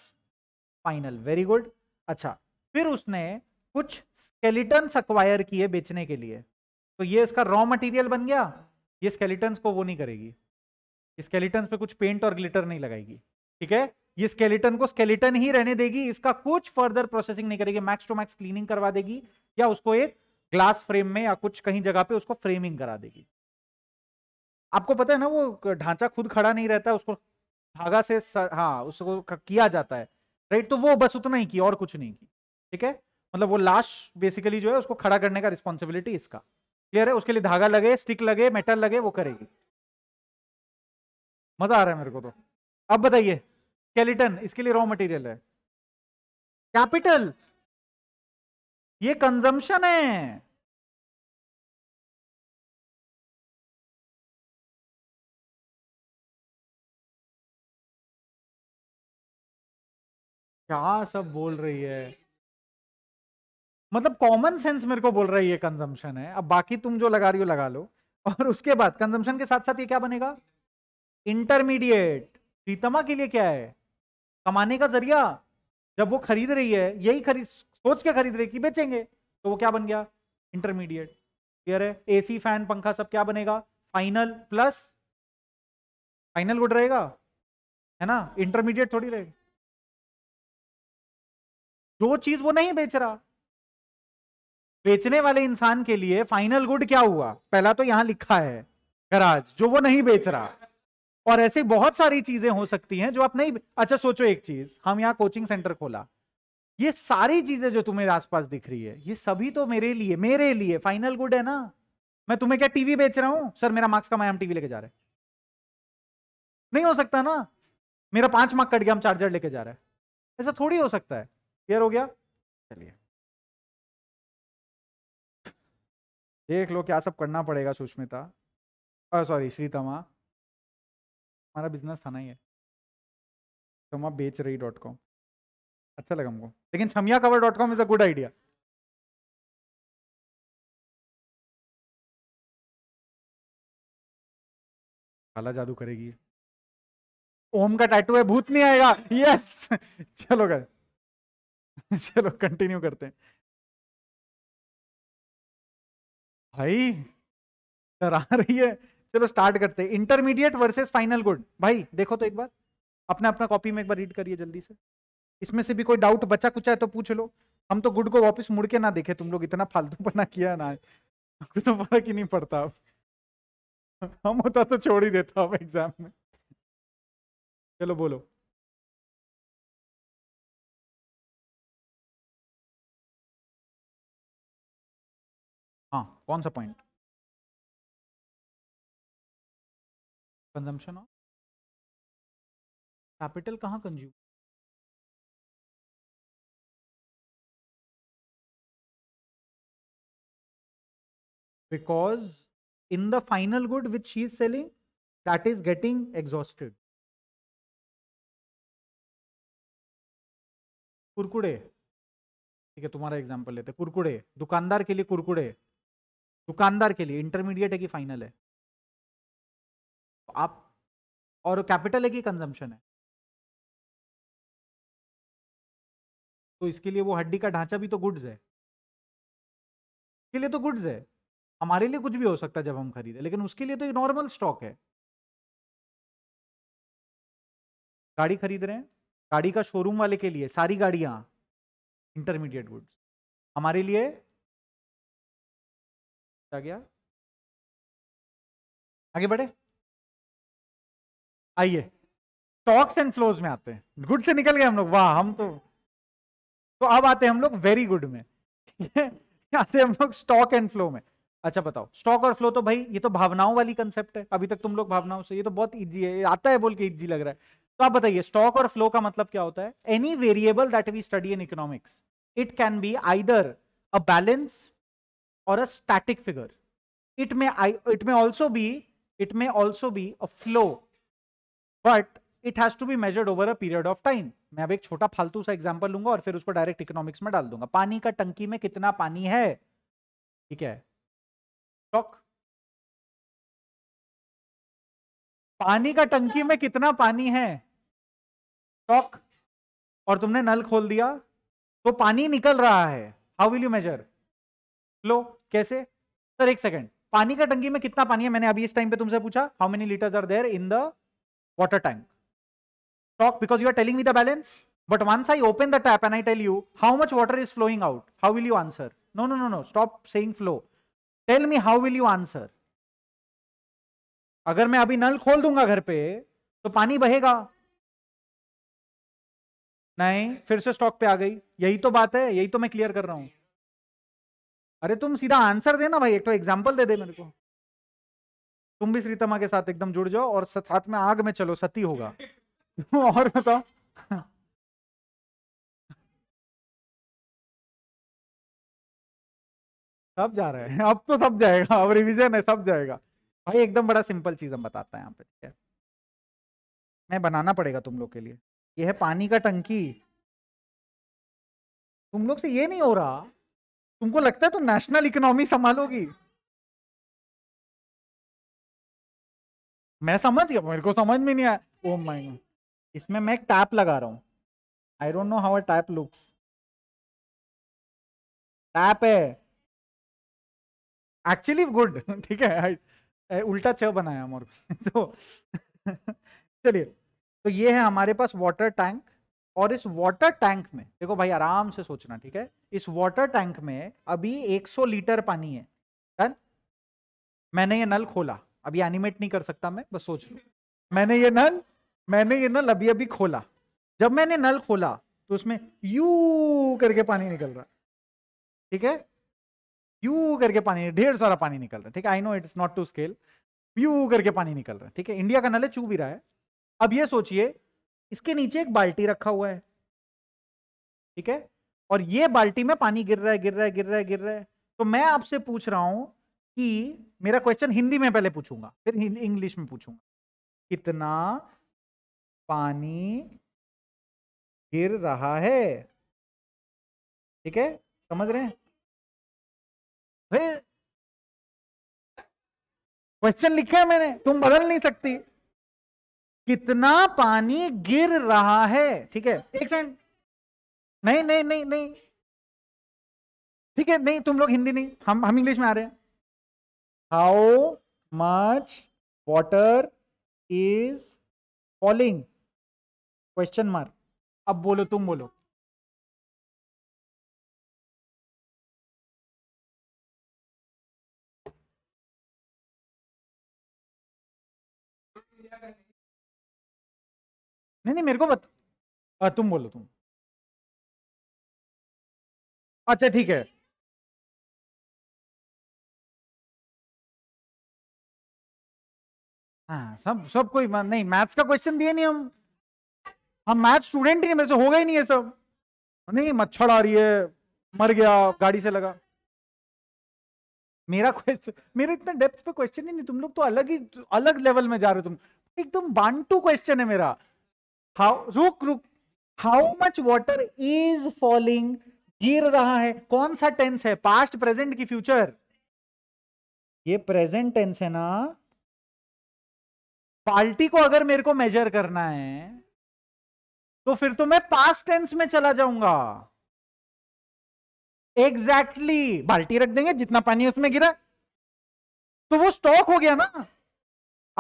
final very good अच्छा फिर उसने कुछ स्केलेटन अक्वायर किए बेचने के लिए तो ये इसका रॉ मटेरियल बन गया ये स्केलिटन्स को वो नहीं करेगी स्केलिटन्स पे कुछ पेंट और ग्लिटर नहीं लगाएगी ठीक है ये स्केलेटन को स्केलेटन ही रहने देगी इसका कुछ फर्दर प्रोसेसिंग नहीं करेगी मैक्स टू मैक्स क्लीनिंग करवा देगी या उसको एक ग्लास फ्रेम में या कुछ कहीं जगह पे उसको फ्रेमिंग करा देगी आपको पता है ना वो ढांचा खुद खड़ा नहीं रहता उसको धागा से हाँ उसको किया जाता है राइट तो वो बस उतना ही की और कुछ नहीं की ठीक है मतलब वो लाश बेसिकली जो है उसको खड़ा करने का रिस्पॉन्सिबिलिटी इसका क्लियर है उसके लिए धागा लगे स्टिक लगे मेटल लगे वो करेगी मजा आ रहा है मेरे को तो अब बताइए स्केलेटन इसके लिए रॉ मटेरियल है कैपिटल ये कंजम्पशन है क्या सब बोल रही है मतलब कॉमन सेंस मेरे को बोल रहा है ये कंजम्पशन है अब बाकी तुम जो लगा रही हो लगा लो और उसके बाद कंजम्पशन के साथ साथ ये क्या बनेगा इंटरमीडिएट प्रीतमा के लिए क्या है कमाने का जरिया जब वो खरीद रही है यही खरीद सोच के खरीद रही कि बेचेंगे तो वो क्या बन गया इंटरमीडिएट क्लियर है एसी फैन पंखा सब क्या बनेगा फाइनल प्लस फाइनल गुड रहेगा है ना इंटरमीडिएट थोड़ी रहेगा जो चीज वो नहीं बेच रहा बेचने वाले इंसान के लिए फाइनल गुड क्या हुआ पहला तो यहां लिखा है गराज जो वो नहीं बेच रहा और ऐसी बहुत सारी चीजें हो सकती हैं जो आप नहीं अच्छा सोचो एक चीज हम यहाँ कोचिंग सेंटर खोला ये सारी चीजें जो तुम्हें आसपास दिख रही है ये सभी तो मेरे लिए मेरे लिए फाइनल गुड है ना मैं तुम्हें क्या टीवी बेच रहा हूं सर मेरा मार्क्स कमाया हम टीवी लेके जा रहे नहीं हो सकता ना मेरा पांच मार्क कट गया हम चार्जर लेके जा रहे हैं ऐसा थोड़ी हो सकता है क्लियर हो गया चलिए देख लो क्या सब करना पड़ेगा सुष्मिता सॉरी श्रीतमा हमारा बिजनेस था ना ये शमा बेच रही डॉट कॉम अच्छा लगा हमको लेकिन छमिया cover dot com is a good idea काला जादू करेगी ओम का टैटू है भूत नहीं आएगा यस चलो गए चलो कंटिन्यू करते हैं भाई आ रही है चलो स्टार्ट करते हैं इंटरमीडिएट वर्सेस फाइनल गुड भाई देखो तो एक बार अपना अपना कॉपी में एक बार रीड करिए जल्दी से इसमें से भी कोई डाउट बचा कुछ है तो पूछ लो हम तो गुड को वापस मुड़ के ना देखे तुम लोग इतना फालतू बना किया ना है तो फर्क ही नहीं पड़ता अब हम होता तो छोड़ ही देता अब एग्जाम में चलो बोलो हाँ कौन सा पॉइंट कंजम्पशन ऑफ कैपिटल कहाँ consume because in the final good which she is selling that is getting exhausted Kurkure ठीक है तुम्हारा एग्जाम्पल लेते कुरकुड़े दुकानदार के लिए कुरकुड़े दुकानदार के लिए इंटरमीडिएट है कि फाइनल है तो आप और कैपिटल है कि कंजम्पशन है तो इसके लिए वो हड्डी का ढांचा भी तो गुड्स है इसके लिए तो गुड्स है हमारे लिए कुछ भी हो सकता है जब हम खरीदे लेकिन उसके लिए तो नॉर्मल स्टॉक है गाड़ी खरीद रहे हैं गाड़ी का शोरूम वाले के लिए सारी गाड़ियां इंटरमीडिएट गुड्स हमारे लिए आ गया आगे बढ़े आइए स्टॉक्स एंड फ्लोज में आते हैं गुड से निकल गए हम लोग वाह हम तो तो अब आते हैं हम लोग वेरी गुड में आते हैं हम लोग स्टॉक एंड फ्लो में अच्छा बताओ स्टॉक और फ्लो तो भाई ये तो भावनाओं वाली कंसेप्ट है अभी तक तुम लोग भावनाओं से ये तो बहुत इजी है आता है बोल के इजी लग रहा है तो आप बताइए स्टॉक और फ्लो का मतलब क्या होता है any variable that we study in economics it can be either a balance or a static figure. It may, it may also be, it may also be a flow, but it has to be measured over a period of time मैं अब एक छोटा फालतू सा example लूंगा और फिर उसको डायरेक्ट इकोनॉमिक्स में डाल दूंगा पानी का टंकी में कितना पानी है ठीक है टॉक पानी का टंकी में कितना पानी है टॉक और तुमने नल खोल दिया तो पानी निकल रहा है हाउ विल यू मेजर लो कैसे सर एक सेकंड पानी का टंकी में कितना पानी है मैंने अभी इस टाइम पे तुमसे पूछा how many litres are there in the water tank talk because you are telling me the balance but once I open the tap and I tell you how much water is flowing out how will you answer no no no no stop saying flow tell me how will you answer अगर मैं अभी नल खोल दूंगा घर पे तो पानी बहेगा नहीं फिर से स्टॉक पे आ गई यही तो बात है यही तो मैं क्लियर कर रहा हूं अरे तुम सीधा आंसर देना भाई एक तो एग्जाम्पल दे दे मेरे को तुम भी श्रीतमा के साथ एकदम जुड़ जाओ और साथ में आग में चलो सती होगा और बताओ सब जा रहे हैं अब तो सब जाएगा अब रिविजन है सब जाएगा भाई एकदम बड़ा सिंपल चीज हम बताते हैं यहाँ पे ठीक है मैं बनाना पड़ेगा तुम लोग के लिए यह है पानी का टंकी तुम लोग से ये नहीं हो रहा तुमको लगता है तुम नेशनल इकोनॉमी संभालोगी मैं समझ गया मेरे को समझ में नहीं आया ओम oh माइंड इसमें मैं एक टैप लगा रहा हूँ I don't know how a tap looks tap है एक्चुअली गुड ठीक है उल्टा छ बनाया हमारे तो चलिए तो ये है हमारे पास वाटर टैंक और इस वाटर टैंक में देखो भाई आराम से सोचना ठीक है इस वाटर टैंक में अभी 100 लीटर पानी है डन मैंने ये नल खोला अभी एनिमेट नहीं कर सकता मैं बस सोच लू मैंने ये नल मैंने ये नल अभी अभी खोला जब मैंने नल खोला तो उसमें यू करके पानी निकल रहा ठीक है यू करके पानी ढेर सारा पानी निकल रहा है ठीक है I know is not to scale you करके पानी निकल रहा है ठीक है इंडिया का नल है चू भी रहा है अब ये सोचिए इसके नीचे एक बाल्टी रखा हुआ है ठीक है और ये बाल्टी में पानी गिर रहा है गिर रहा है गिर रहा है गिर रहा है तो मैं आपसे पूछ रहा हूं कि मेरा क्वेश्चन हिंदी में पहले पूछूंगा फिर इंग्लिश में पूछूंगा कितना पानी गिर रहा है ठीक है समझ रहे हैं क्वेश्चन लिखा है मैंने तुम बदल नहीं सकती कितना पानी गिर रहा है ठीक है एक सेकंड नहीं नहीं नहीं नहीं ठीक है नहीं तुम लोग हिंदी नहीं हम हम इंग्लिश में आ रहे हैं how much water is falling question mark अब बोलो तुम बोलो नहीं नहीं मेरे को आ, हाँ, तुम बोलो तुम अच्छा ठीक है हाँ सब सब कोई नहीं मैथ्स का क्वेश्चन दिए नहीं हम हम मैथ स्टूडेंट ही नहीं मेरे से होगा ही नहीं है सब नहीं मच्छर आ रही है मर गया गाड़ी से लगा मेरा क्वेश्चन मेरे इतना डेप्थ पे क्वेश्चन ही नहीं तुम लोग तो अलग ही अलग लेवल में जा रहे हो तुम एकदम बांटू क्वेश्चन है मेरा हाउ रुक रुक how much water is falling गिर रहा है कौन सा टेंस है पास्ट प्रेजेंट की फ्यूचर ये प्रेजेंट टेंस है ना पार्टी को अगर मेरे को मेजर करना है तो फिर तो मैं पास्ट टेंस में चला जाऊंगा एग्जैक्टली exactly. बाल्टी रख देंगे जितना पानी उसमें गिरा तो वो स्टॉक हो गया ना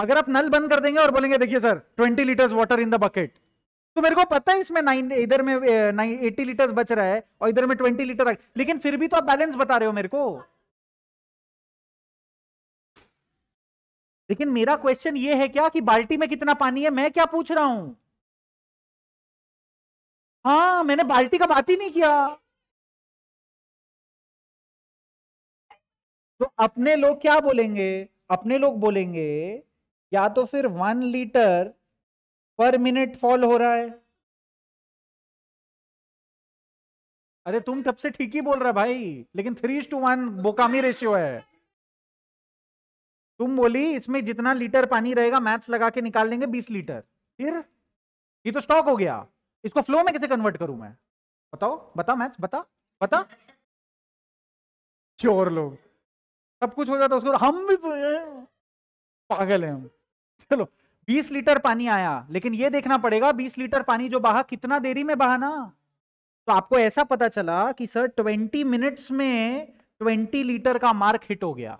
अगर आप नल बंद कर देंगे और बोलेंगे देखिए sir 20 litres water in the bucket तो मेरे को पता है इसमें नाइन इधर में नाइन एट्टी लीटर बच रहा है और इधर में ट्वेंटी लीटर लेकिन फिर भी तो आप बैलेंस बता रहे हो मेरे को लेकिन मेरा क्वेश्चन ये है क्या कि बाल्टी में कितना पानी है मैं क्या पूछ रहा हूं हाँ मैंने बाल्टी का बात ही नहीं किया तो अपने लोग क्या बोलेंगे अपने लोग बोलेंगे या तो फिर one litre per minute fall हो रहा है अरे तुम तब से ठीक ही बोल रहे भाई लेकिन थ्री टू वन बोकामी रेशियो है तुम बोली इसमें जितना लीटर पानी रहेगा मैथ्स लगा के निकाल लेंगे बीस लीटर फिर ये तो स्टॉक हो गया इसको फ्लो में कैसे कन्वर्ट करूं मैं बताओ बता मैथ्स बता बता चोर लोग सब कुछ हो जाता उसको हम भी तो पागल है हम चलो बीस लीटर पानी आया लेकिन ये देखना पड़ेगा बीस लीटर पानी जो बहा कितना देरी में बहा ना तो आपको ऐसा पता चला कि सर ट्वेंटी मिनट्स में ट्वेंटी लीटर का मार्क हिट हो गया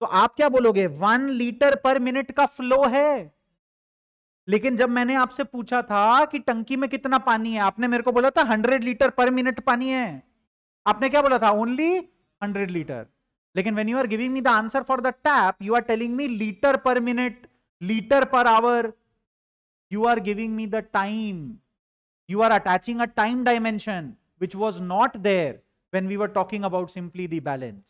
तो आप क्या बोलोगे वन लीटर पर मिनट का फ्लो है लेकिन जब मैंने आपसे पूछा था कि टंकी में कितना पानी है आपने मेरे को बोला था हंड्रेड लीटर पर मिनट पानी है आपने क्या बोला था ओनली हंड्रेड लीटर लेकिन when you are giving me the answer for the tap you are telling me litre per minute litre per hour you are giving me the time you are attaching a time dimension which was not there when we were talking about simply the balance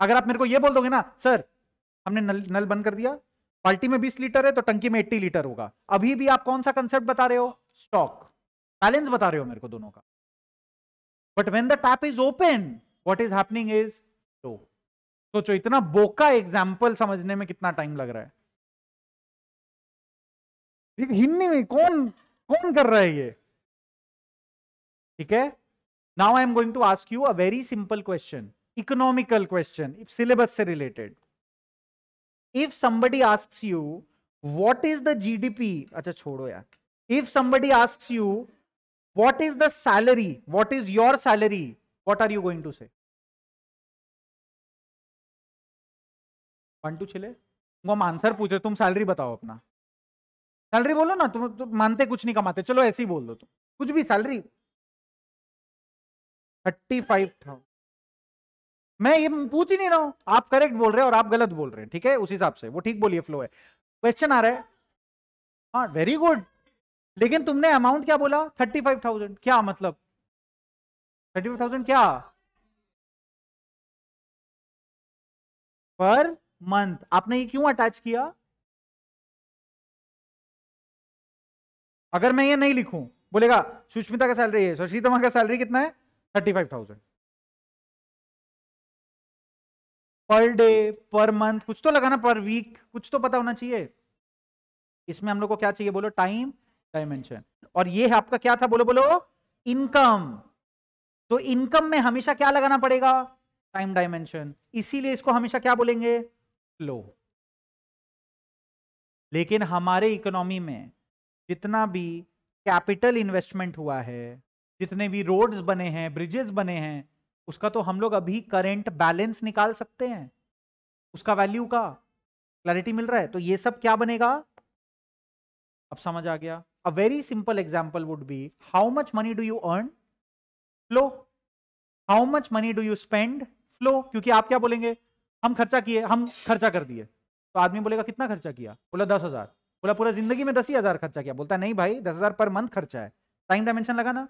अगर आप मेरे को यह बोल दोगे ना sir हमने नल नल बंद कर दिया बाल्टी में 20 लीटर है तो टंकी में 80 लीटर होगा अभी भी आप कौन सा कंसेप्ट बता रहे हो स्टॉक बैलेंस बता रहे हो मेरे को दोनों का but when the tap is open what is happening is सोचो इतना बोका एग्जाम्पल समझने में कितना टाइम लग रहा है हिंदी में कौन कौन कर रहा है ये ठीक है now I am going to ask you a very simple question economical question if syllabus से related if somebody asks you what is the gdp अच्छा छोड़ो यार if somebody ask you what is the salary what is your salary what are you going to say one two छिले तुम हम answer पूछ रहे तुम सैलरी बताओ अपना सैलरी बोलो ना तुम तो मानते कुछ नहीं कमाते चलो ऐसे ही बोल दो तुम कुछ भी सैलरी थर्टी फाइव थाउजेंड मैं ये पूछ ही नहीं रहा हूं आप करेक्ट बोल रहे हैं और आप गलत बोल रहे हैं ठीक है उस हिसाब से वो ठीक बोलिए फ्लो है क्वेश्चन आ रहा है हाँ वेरी गुड लेकिन तुमने अमाउंट क्या बोला थर्टी फाइव थाउजेंड क्या मतलब थर्टी फाइव थाउजेंड क्या पर मंथ आपने ये क्यों अटैच किया अगर मैं ये नहीं लिखूं बोलेगा सुष्मिता का सैलरी है शशितमा का सैलरी कितना है thirty five thousand per day per month कुछ तो लगाना पर वीक कुछ तो पता होना चाहिए इसमें हम लोग को क्या चाहिए बोलो टाइम डायमेंशन और ये आपका क्या था बोलो बोलो इनकम तो इनकम में हमेशा क्या लगाना पड़ेगा टाइम डायमेंशन इसीलिए इसको हमेशा क्या बोलेंगे लो लेकिन हमारे इकोनॉमी में जितना भी कैपिटल इन्वेस्टमेंट हुआ है जितने भी रोड्स बने हैं ब्रिजेस बने हैं उसका तो हम लोग अभी करेंट बैलेंस निकाल सकते हैं उसका वैल्यू का क्लैरिटी मिल रहा है तो ये सब क्या बनेगा अब समझ आ गया a very simple example would be how much money do you earn flow how much money do you spend flow क्योंकि आप क्या बोलेंगे हम खर्चा किए हम खर्चा कर दिए तो आदमी बोलेगा कितना खर्चा किया बोला दस हजार बोला पूरा जिंदगी में दस ही हज़ार खर्चा किया बोलता नहीं भाई दस हज़ार पर मंथ खर्चा है टाइम डायमेंशन लगाना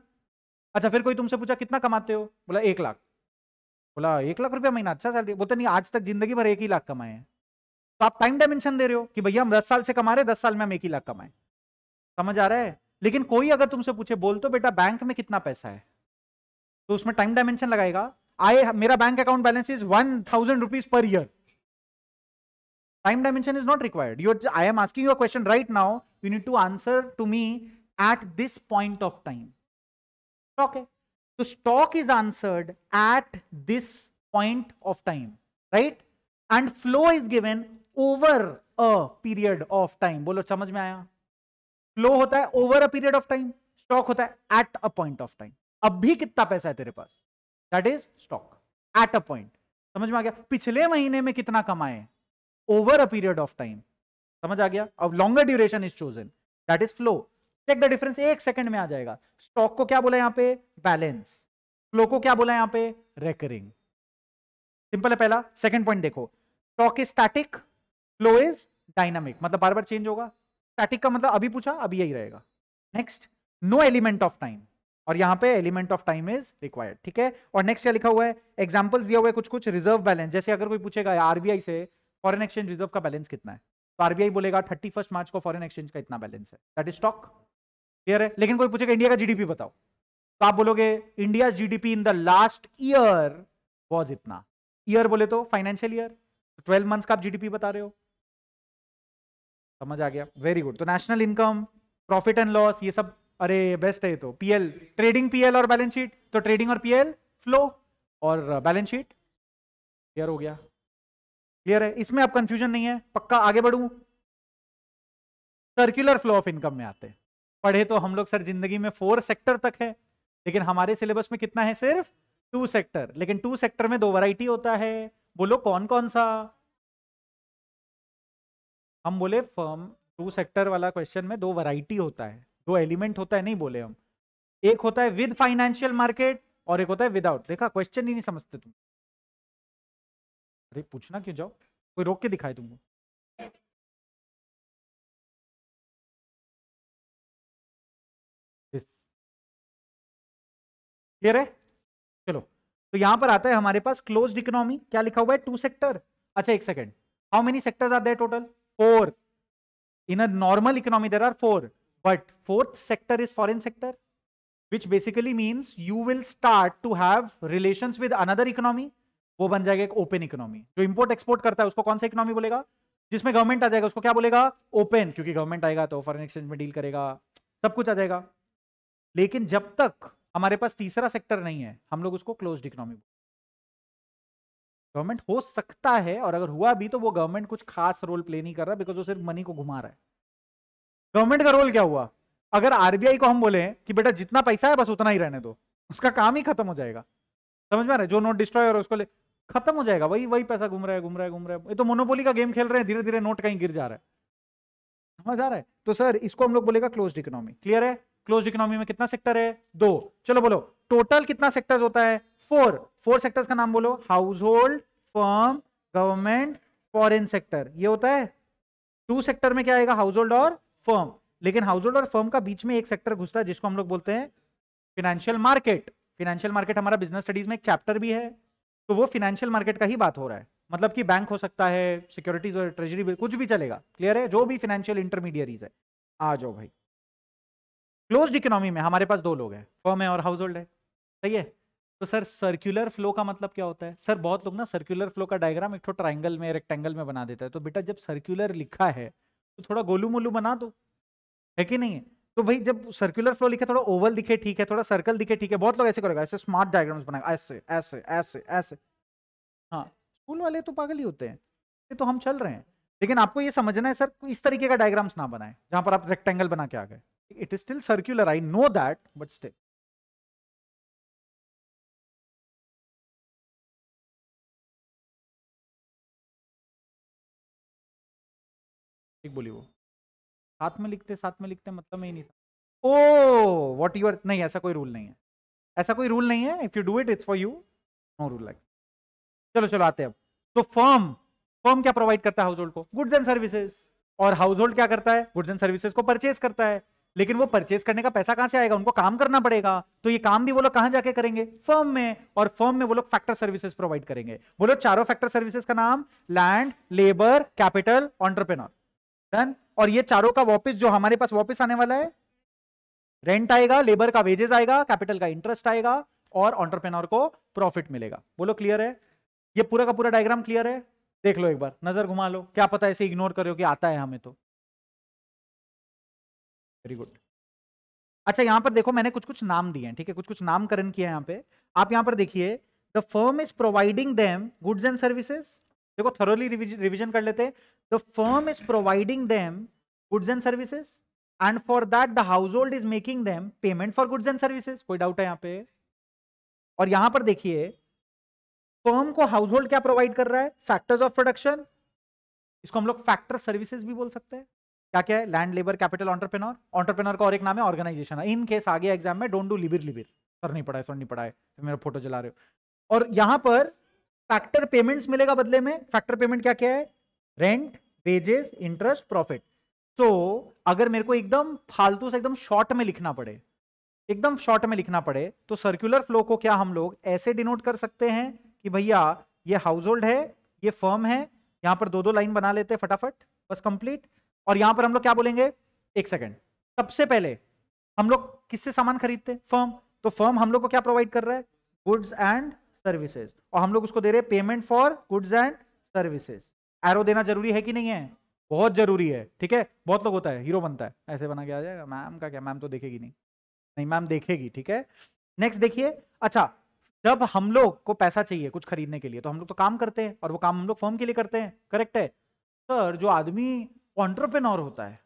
अच्छा फिर कोई तुमसे पूछा कितना कमाते हो बोला एक लाख बोला एक लाख रुपया महीना अच्छा सैलरी बोलते नहीं आज तक जिंदगी भर एक ही लाख कमाए हैं तो आप टाइम डायमेंशन दे रहे हो कि भैया हम दस साल से कमा रहे दस साल में हम एक ही लाख कमाए समझ आ रहा है लेकिन कोई अगर तुमसे पूछे बोल तो बेटा बैंक में कितना पैसा है तो उसमें टाइम डायमेंशन लगाएगा आए मेरा bank account balance is one thousand rupees per year time dimension is not required you're i am asking you a question right now you need to answer to me at this point of time okay so stock is answered at this point of time right and flow is given over a period of time bolo samajh mein aaya flow hota hai over a period of time stock hota hai at a point of time abhi kitna paisa hai tere paas that is stock at a point point समझ में आ गया पिछले महीने में कितना कमाए over a period of time समझ आ गया अब longer duration is chosen that is flow check the difference एक सेकंड में आ जाएगा स्टॉक को क्या बोला यहाँ पे बैलेंस फ्लो को क्या बोला यहाँ पे रेकरिंग सिंपल है पहला सेकंड पॉइंट देखो stock is static flow is dynamic मतलब बार बार चेंज होगा स्टैटिक का मतलब अभी पूछा अभी यही रहेगा next no element of time और यहाँ पे element of time is required ठीक है और नेक्स्ट क्या लिखा हुआ है एग्जाम्पल्स दिया हुआ है कुछ कुछ रिजर्व बैलेंस जैसे अगर कोई पूछेगा आरबीआई से फॉरन एक्सचेंज रिजर्व का बैलेंस कितना है तो आरबीआई बोलेगा थर्टी फर्स्ट मार्च को फॉरन एक्सचेंज का इतना बैलेंस है दैट इज स्टॉक क्लियर है लेकिन कोई पूछेगा इंडिया का जीडीपी बताओ तो आप बोलोगे India GDP in the last year was इतना ईयर बोले तो फाइनेंशियल ईयर ट्वेल्व मंथ्स का आप जीडीपी बता रहे हो समझ आ गया वेरी गुड तो national income profit and loss ये सब अरे बेस्ट है तो पीएल ट्रेडिंग पीएल और बैलेंस शीट तो ट्रेडिंग और पीएल फ्लो और बैलेंस शीट क्लियर हो गया क्लियर है इसमें आप कंफ्यूजन नहीं है पक्का आगे बढ़ू सर्क्युलर फ्लो ऑफ इनकम में आते हैं पढ़े तो हम लोग सर जिंदगी में फोर सेक्टर तक है लेकिन हमारे सिलेबस में कितना है सिर्फ टू सेक्टर लेकिन टू सेक्टर में दो वैरायटी होता है बोलो कौन कौन सा हम बोले फर्म टू सेक्टर वाला क्वेश्चन में दो वैरायटी होता है दो एलिमेंट होता है नहीं बोले हम एक होता है विद फाइनेंशियल मार्केट और एक होता है विदाउट देखा क्वेश्चन ही नहीं समझते तुम अरे पूछना क्यों जाओ कोई रोक के दिखाए तुमको क्लियर है चलो तो यहां पर आता है हमारे पास क्लोज्ड इकोनॉमी क्या लिखा हुआ है टू सेक्टर अच्छा एक second how many sectors are there total four in a normal economy there are four but fourth sector is foreign sector which basically means you will start to have relation with another economy वो बन जाएगा एक open economy जो import export करता है उसको कौन सा इकोनॉमी बोलेगा जिसमें गवर्नमेंट आ जाएगा उसको क्या बोलेगा ओपन क्योंकि गवर्नमेंट आएगा तो फॉरन एक्सचेंज में डील करेगा सब कुछ आ जाएगा लेकिन जब तक हमारे पास तीसरा सेक्टर नहीं है हम लोग उसको क्लोज इकोनॉमी गवर्नमेंट हो सकता है और अगर हुआ भी तो वो गवर्नमेंट कुछ खास रोल प्ले नहीं कर रहा बिकॉज वो सिर्फ मनी को घुमा रहा है गवर्नमेंट का रोल क्या हुआ अगर आरबीआई को हम बोले कि बेटा जितना पैसा है बस उतना ही रहने दो उसका काम ही खत्म हो जाएगा समझ में आ रहा है जो नोट डिस्ट्रॉय और उसको ले खत्म हो जाएगा वही वही पैसा घूम रहा है घूम रहा है घूम रहा है ये तो मोनोपोली का गेम खेल रहे हैं धीरे धीरे नोट कहीं गिर जा रहा है समझ आ रहा है तो सर इसको हम लोग बोलेगा क्लोज इकोनॉमी क्लियर है क्लोज इकोनॉमी में कितना सेक्टर है दो चलो बोलो टोटल कितना सेक्टर्स होता है फोर फोर सेक्टर्स का नाम बोलो household firm government foreign sector ये होता है टू सेक्टर में क्या आएगा हाउस होल्ड और फर्म लेकिन हाउस होल्ड और फर्म का बीच में एक सेक्टर घुसता है जिसको हम लोग बोलते हैं फिनेंशियल मार्केट फिनेंशियल मार्केट हमारा बिजनेस स्टडीज में एक चैप्टर भी है तो वो फिनेंशियल मार्केट का ही बात हो रहा है मतलब कि बैंक हो सकता है सिक्योरिटीज और ट्रेजरी कुछ भी चलेगा क्लियर है जो भी फाइनेंशियल इंटरमीडियरीज है आ जाओ भाई क्लोज इकोनॉमी में हमारे पास दो लोग हैं फॉर्म है और हाउस होल्ड है सही है तो सर सर्कुलर फ्लो का मतलब क्या होता है सर बहुत लोग ना सर्कुलर फ्लो का डायग्राम एक ट्राइंगल में रेक्टेंगल में बना देता है तो बेटा जब सर्कुलर लिखा है तो थोड़ा गोलू मोलू बना दो है कि नहीं है तो भाई जब सर्कुलर फ्लो लिखे थोड़ा ओवल दिखे ठीक है थोड़ा सर्कल दिखे ठीक है बहुत लोग ऐसे करेगा ऐसे स्मार्ट डायग्राम्स बनाएगा ऐसे ऐसे ऐसे ऐसे हाँ स्कूल वाले तो पागल ही होते हैं ये तो हम चल रहे हैं लेकिन आपको ये समझना है सर इस तरीके का डायग्राम्स ना बनाए जहां पर आप रेक्टेंगल बना के आ गए it is still circular I know that but still बोली वो साथ में लिखते साथ में लिखते मतलब ही नहीं ओ वॉट यूर नहीं ऐसा कोई रूल नहीं है ऐसा कोई रूल नहीं है if you do it it's for you no rule like चलो चलो आते हैं अब तो फर्म फर्म क्या प्रोवाइड करता है हाउस होल्ड को गुड्स एंड सर्विसेज और हाउस होल्ड क्या करता है गुड्स एंड सर्विसेज को परचेज करता है लेकिन वो परचेज करने का पैसा कहां से आएगा उनको काम करना पड़ेगा तो ये काम भी वो लोग कहां जाके करेंगे फर्म में और फर्म में वो लोग फैक्टर सर्विसेज प्रोवाइड करेंगे वो लोग चारों फैक्टर सर्विसेज का नाम land labour capital entrepreneur done और ये चारों का वापस जो हमारे पास वापस आने वाला है रेंट आएगा लेबर का वेजेस आएगा कैपिटल का इंटरेस्ट आएगा और ऑन्टरप्रेनोर को प्रॉफिट मिलेगा बोलो क्लियर है ये पूरा का पूरा डायग्राम क्लियर है देख लो एक बार नजर घुमा लो क्या पता ऐसे इग्नोर करो कि आता है हमें तो वेरी गुड अच्छा यहाँ पर देखो मैंने कुछ कुछ नाम दिए हैं ठीक है कुछ कुछ नामकरण किया है यहाँ पे आप यहाँ पर देखिए the firm is providing them goods and services देखो थरोली रिविजन कर लेते the firm is providing them goods and services and for that the household is making them payment for goods and services कोई doubt है यहाँ पे और यहां पर देखिए फर्म को हाउस होल्ड क्या प्रोवाइड कर रहा है फैक्टर्स ऑफ प्रोडक्शन इसको हम लोग फैक्टर सर्विसेज भी बोल सकते हैं क्या क्या है land labour capital entrepreneur entrepreneur का और एक नाम है ऑर्गेनाइजेशन इन केस आगे एग्जाम में डोंट डू लिबिर लिबिर सर नहीं पड़ा है सर नहीं पड़ा है मेरा फोटो जला रहे हो और यहाँ पर फैक्टर पेमेंट्स मिलेगा बदले में फैक्टर पेमेंट क्या क्या है rent wages interest profit so अगर मेरे को एकदम फालतू से एकदम शॉर्ट में लिखना पड़े एकदम शॉर्ट में लिखना पड़े तो सर्कुलर फ्लो को क्या हम लोग ऐसे डिनोट कर सकते हैं कि भैया ये हाउस होल्ड है ये फर्म है यहाँ पर दो दो लाइन बना लेते हैं फटाफट बस कंप्लीट और यहाँ पर हम लोग क्या बोलेंगे एक सेकेंड सबसे पहले हम लोग किससे सामान खरीदते फर्म तो फर्म हम लोग को क्या प्रोवाइड कर रहा है गुड्स एंड सर्विसेज और हम लोग उसको दे रहे हैं payment for goods and services arrow देना जरूरी है कि नहीं है बहुत जरूरी है ठीक है बहुत लोग होता है हीरो बनता है ऐसे बना के आ जाएगा मैम का क्या मैम तो देखेगी नहीं नहीं मैम देखेगी ठीक है नेक्स्ट देखिए अच्छा जब हम लोग को पैसा चाहिए कुछ खरीदने के लिए तो हम लोग तो काम करते हैं और वो काम हम लोग फॉर्म के लिए करते हैं करेक्ट है सर जो आदमी ऑन्ट्रप्रेनोर होता है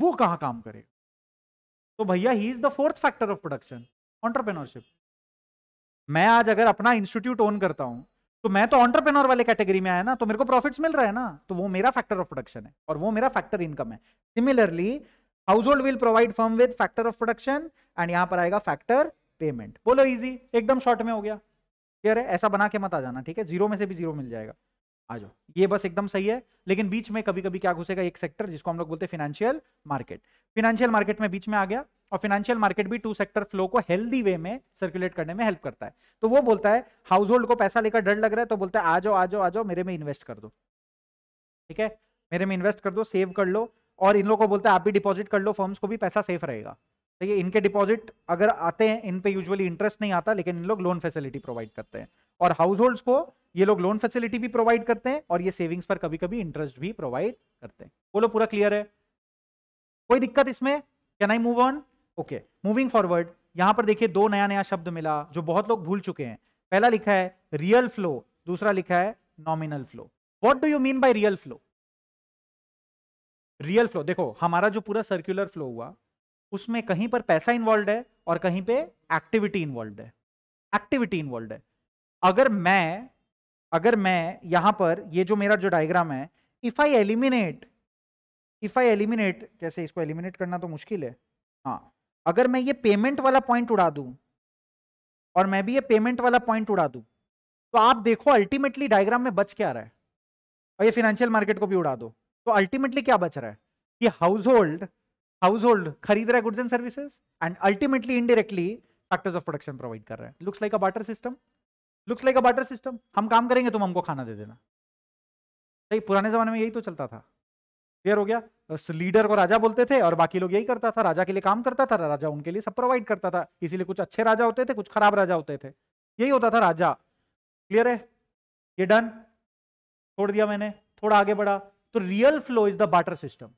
वो कहाँ काम करेगा तो भैया he is the fourth factor of production entrepreneurship मैं आज अगर अपना इंस्टीट्यूट ओन करता हूं तो मैं तो ऑन्टरप्रेनोर वाले कैटेगरी में आया ना तो मेरे को प्रॉफिट्स मिल रहा है ना तो वो मेरा फैक्टर ऑफ प्रोडक्शन है और वो मेरा फैक्टर इनकम है similarly household will provide firm with factor of production and यहां पर आएगा फैक्टर पेमेंट बोलो इजी एकदम शॉर्ट में हो गया क्लियर है ऐसा बना के मत आ जाना ठीक है जीरो में से भी जीरो मिल जाएगा आ जाओ ये बस एकदम सही है लेकिन बीच में कभी कभी क्या घुसेगा एक सेक्टर जिसको हम लोग बोलते हैं फिनेंशियल मार्केट फिनेंशियल मार्केट में बीच में आ गया और फिनेंशियल मार्केट भी टू सेक्टर फ्लो को हेल्दी वे में सर्कुलेट करने में हेल्प करता है तो वो बोलता है हाउस होल्ड को पैसा लेकर डर लग रहा है तो बोलता है आ जाओ आ जाओ आ जाओ मेरे में इन्वेस्ट कर दो ठीक है मेरे में इन्वेस्ट कर दो सेव कर लो और इन लोग को बोलता है आप भी डिपॉजिट कर लो फर्म्स को भी पैसा सेफ रहेगा ठीक तो है इनके डिपॉजिट अगर आते हैं इन पे यूजुअली इंटरेस्ट नहीं आता लेकिन इन लोग लोन फैसिलिटी प्रोवाइड करते हैं और हाउस होल्ड को ये लोग लोन फैसिलिटी भी प्रोवाइड करते हैं और ये सेविंग्स पर कभी कभी इंटरेस्ट भी प्रोवाइड करते हैं बोलो पूरा क्लियर है कोई दिक्कत इसमें can I move on okay moving forward यहां पर देखिए दो नया नया शब्द मिला जो बहुत लोग भूल चुके हैं पहला लिखा है रियल फ्लो दूसरा लिखा है nominal flow what do you mean by real flow real flow देखो हमारा जो पूरा सर्क्यूलर फ्लो हुआ उसमें कहीं पर पैसा इन्वॉल्व है और कहीं पे एक्टिविटी इन्वॉल्व है एक्टिविटी इन्वॉल्व है अगर मैं अगर मैं यहां पर ये जो मेरा जो डायग्राम है if I eliminate if I eliminate कैसे इसको एलिमिनेट करना तो मुश्किल है हाँ अगर मैं ये पेमेंट वाला पॉइंट उड़ा दू और मैं भी ये पेमेंट वाला पॉइंट उड़ा दू तो आप देखो अल्टीमेटली डायग्राम में बच क्या रहा है और ये फिनेंशियल मार्केट को भी उड़ा दो तो अल्टीमेटली क्या बच रहा है कि हाउस होल्ड हाउस होल्ड खरीद रहा है goods and services and ultimately indirectly factors of production provide कर रहा है looks like a barter system looks like a barter system हम काम करेंगे तुम हमको खाना दे देना सही पुराने जमाने में यही तो चलता था क्लियर हो गया लीडर को राजा बोलते थे और बाकी लोग यही करता था राजा के लिए काम करता था राजा उनके लिए सब प्रोवाइड करता था इसीलिए कुछ अच्छे राजा होते थे कुछ खराब राजा होते थे यही होता था राजा क्लियर है ये डन छोड़ दिया मैंने थोड़ा आगे बढ़ा तो real flow is the barter system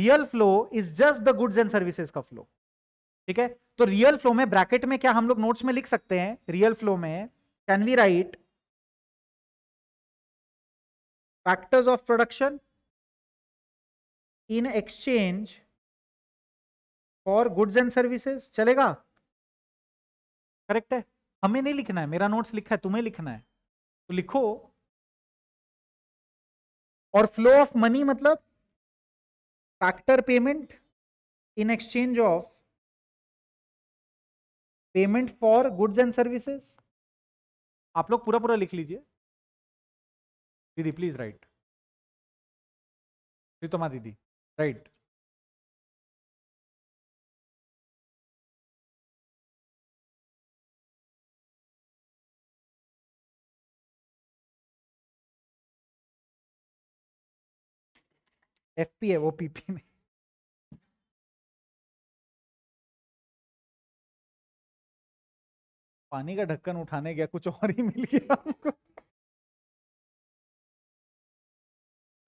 real flow is just the goods and services का फ्लो ठीक है तो रियल फ्लो में ब्रैकेट में क्या हम लोग नोट्स में लिख सकते हैं रियल फ्लो में can we write factors of production in exchange for goods and services चलेगा करेक्ट है हमें नहीं लिखना है मेरा नोट्स लिखा है तुम्हें लिखना है तो लिखो और फ्लो ऑफ मनी मतलब factor payment in exchange of payment for goods and services आप लोग पूरा पूरा लिख लीजिए दीदी प्लीज राइट प्रीतमा दीदी राइट एफ पी है वो पीपी में पानी का ढक्कन उठाने गया कुछ और ही मिल गया हमको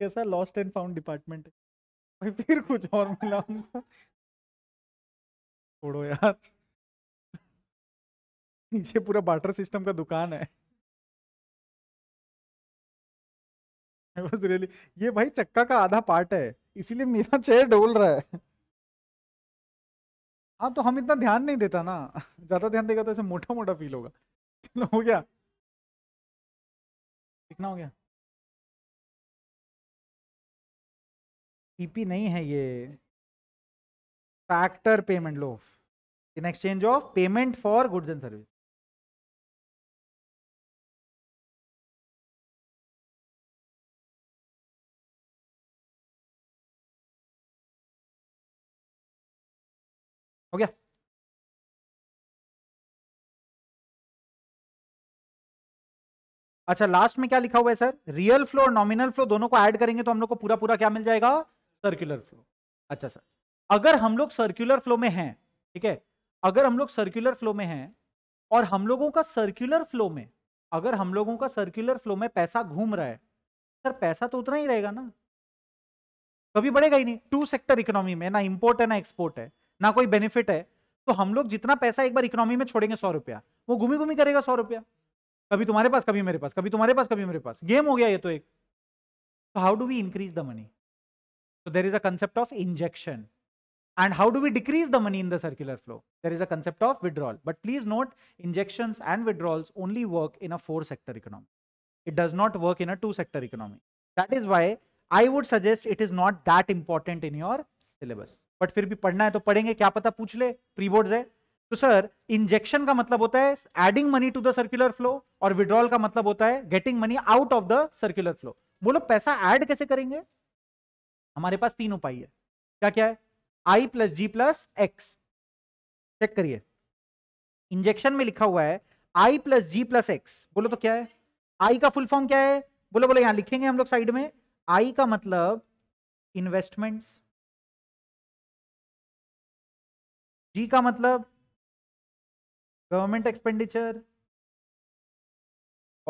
कैसा लॉस्ट एंड फाउंड डिपार्टमेंट भाई फिर कुछ और मिला हमको छोड़ो यार नीचे पूरा बाटर सिस्टम का दुकान है ये भाई चक्का का आधा पार्ट है इसीलिए मेरा चेयर डोल रहा है हाँ तो हम इतना ध्यान नहीं देता ना ज़्यादा ध्यान देगा तो ऐसे मोटा मोटा फील होगा चलो हो गया कितना हो गया ईपी e नहीं है ये फैक्टर पेमेंट लो in exchange of payment for goods and service हो गया अच्छा लास्ट में क्या लिखा हुआ है सर रियल फ्लो और नॉमिनल फ्लो दोनों को ऐड करेंगे तो हम लोग को पूरा पूरा क्या मिल जाएगा सर्कुलर फ्लो अच्छा सर अगर हम लोग सर्कुलर फ्लो में हैं ठीक है अगर हम लोग सर्कुलर फ्लो में हैं और हम लोगों का सर्कुलर फ्लो में अगर हम लोगों का सर्कुलर फ्लो में पैसा घूम रहा है सर पैसा तो उतना ही रहेगा ना कभी बढ़ेगा ही नहीं टू सेक्टर इकोनॉमी में ना इंपोर्ट है ना एक्सपोर्ट है ना कोई बेनिफिट है तो हम लोग जितना पैसा एक बार इकोनॉमी में छोड़ेंगे सौ रुपया वो घूमी घूमी करेगा सौ रुपया कभी तुम्हारे पास कभी मेरे पास कभी तुम्हारे पास कभी मेरे पास गेम हो गया ये तो एक तो how do we increase the money तो there is a concept of injection and how do we decrease the money in the circular flow there is a concept of withdrawal but please note injection and withdrawals only work in a four sector economy it does not work in a two sector economy that is why I would suggest it is not that important in your syllabus but फिर भी पढ़ना है तो पढ़ेंगे क्या पता पूछ ले प्री बोर्ड है तो सर इंजेक्शन का मतलब होता है adding money to the circular flow और विड्रॉल का मतलब होता है getting money out of the circular flow बोलो पैसा ऐड कैसे करेंगे हमारे पास तीन उपाय है क्या क्या है I plus G plus X check करिए इंजेक्शन में लिखा हुआ है I plus G plus X बोलो तो क्या है आई का फुल फॉर्म क्या है बोलो बोलो यहां लिखेंगे हम लोग साइड में आई का मतलब इन्वेस्टमेंट्स जी का मतलब गवर्नमेंट एक्सपेंडिचर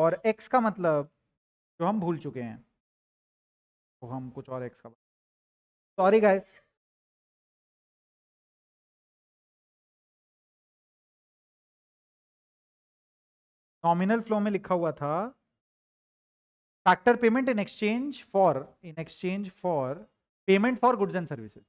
और एक्स का मतलब जो हम भूल चुके हैं तो हम कुछ और एक्स का सॉरी गाइस नॉमिनल फ्लो में लिखा हुआ था factor payment in exchange for in exchange for payment for goods and services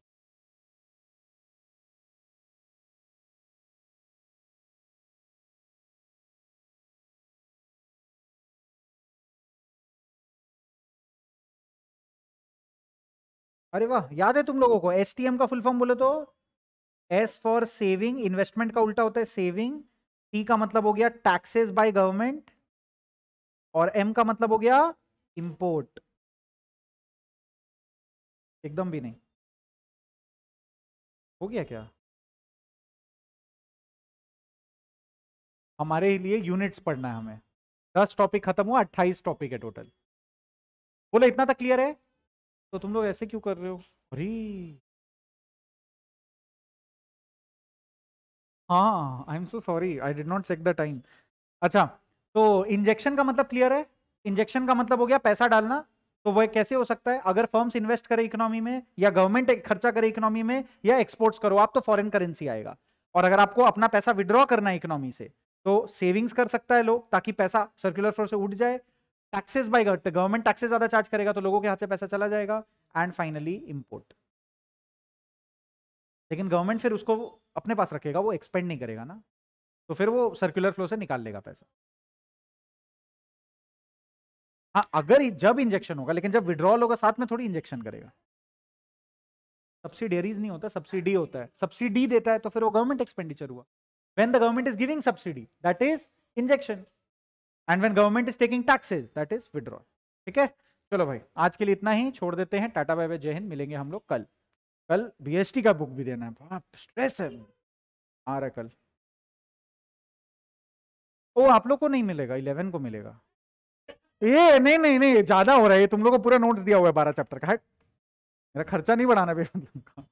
अरे वाह याद है तुम लोगों को एस का फुल फॉर्म बोले तो एस फॉर सेविंग इन्वेस्टमेंट का उल्टा होता है सेविंग टी का मतलब हो गया टैक्सेस बाय गवर्नमेंट और एम का मतलब हो गया इंपोर्ट एकदम भी नहीं हो गया क्या हमारे लिए यूनिट्स पढ़ना है हमें दस टॉपिक खत्म हुआ अट्ठाईस टॉपिक है टोटल बोले इतना तक क्लियर है तो तुम लोग ऐसे क्यों कर रहे हो अरे हाँ I am so sorry I did not check the time अच्छा तो इंजेक्शन का मतलब क्लियर है इंजेक्शन का मतलब हो गया पैसा डालना तो वह कैसे हो सकता है अगर फर्म्स इन्वेस्ट करें इकोनॉमी में या गवर्नमेंट खर्चा करे इकोनॉमी में या एक्सपोर्ट्स करो आप तो फॉरेन करेंसी आएगा और अगर आपको अपना पैसा विड्रॉ करना है इकोनॉमी से तो सेविंग्स कर सकता है लोग ताकि पैसा सर्कुलर फ्लोर से उठ जाए टैक्सेस बाय गवर्नमेंट टैक्सेस ज्यादा चार्ज करेगा तो लोगों के हाथ से पैसा चला जाएगा एंड फाइनली इम्पोर्ट लेकिन गवर्नमेंट फिर उसको अपने पास रखेगा वो एक्सपेंड नहीं करेगा ना तो फिर वो सर्कुलर फ्लो से निकाल लेगा पैसा हाँ अगर जब इंजेक्शन होगा लेकिन जब विड्रॉल होगा साथ में थोड़ी इंजेक्शन करेगा सब्सिडियरीज नहीं होता सब्सिडी होता है सब्सिडी देता है तो फिर वो गवर्नमेंट एक्सपेंडिचर हुआ when the government is giving subsidy that is injection and when government is taking taxes that is withdrawal ठीक है चलो भाई आज के लिए इतना ही छोड़ देते हैं टाटा बाय बाय जय हिंद मिलेंगे हम लोग कल कल बीएसटी का बुक भी देना है स्ट्रेस है आ रहा कल ओ आप लोग को नहीं मिलेगा इलेवन को मिलेगा ये नहीं नहीं नहीं ज्यादा हो रहा है तुम लोग को पूरा नोट्स दिया हुआ है बारह चैप्टर का है मेरा खर्चा नहीं बढ़ाना भी बेटा मतलब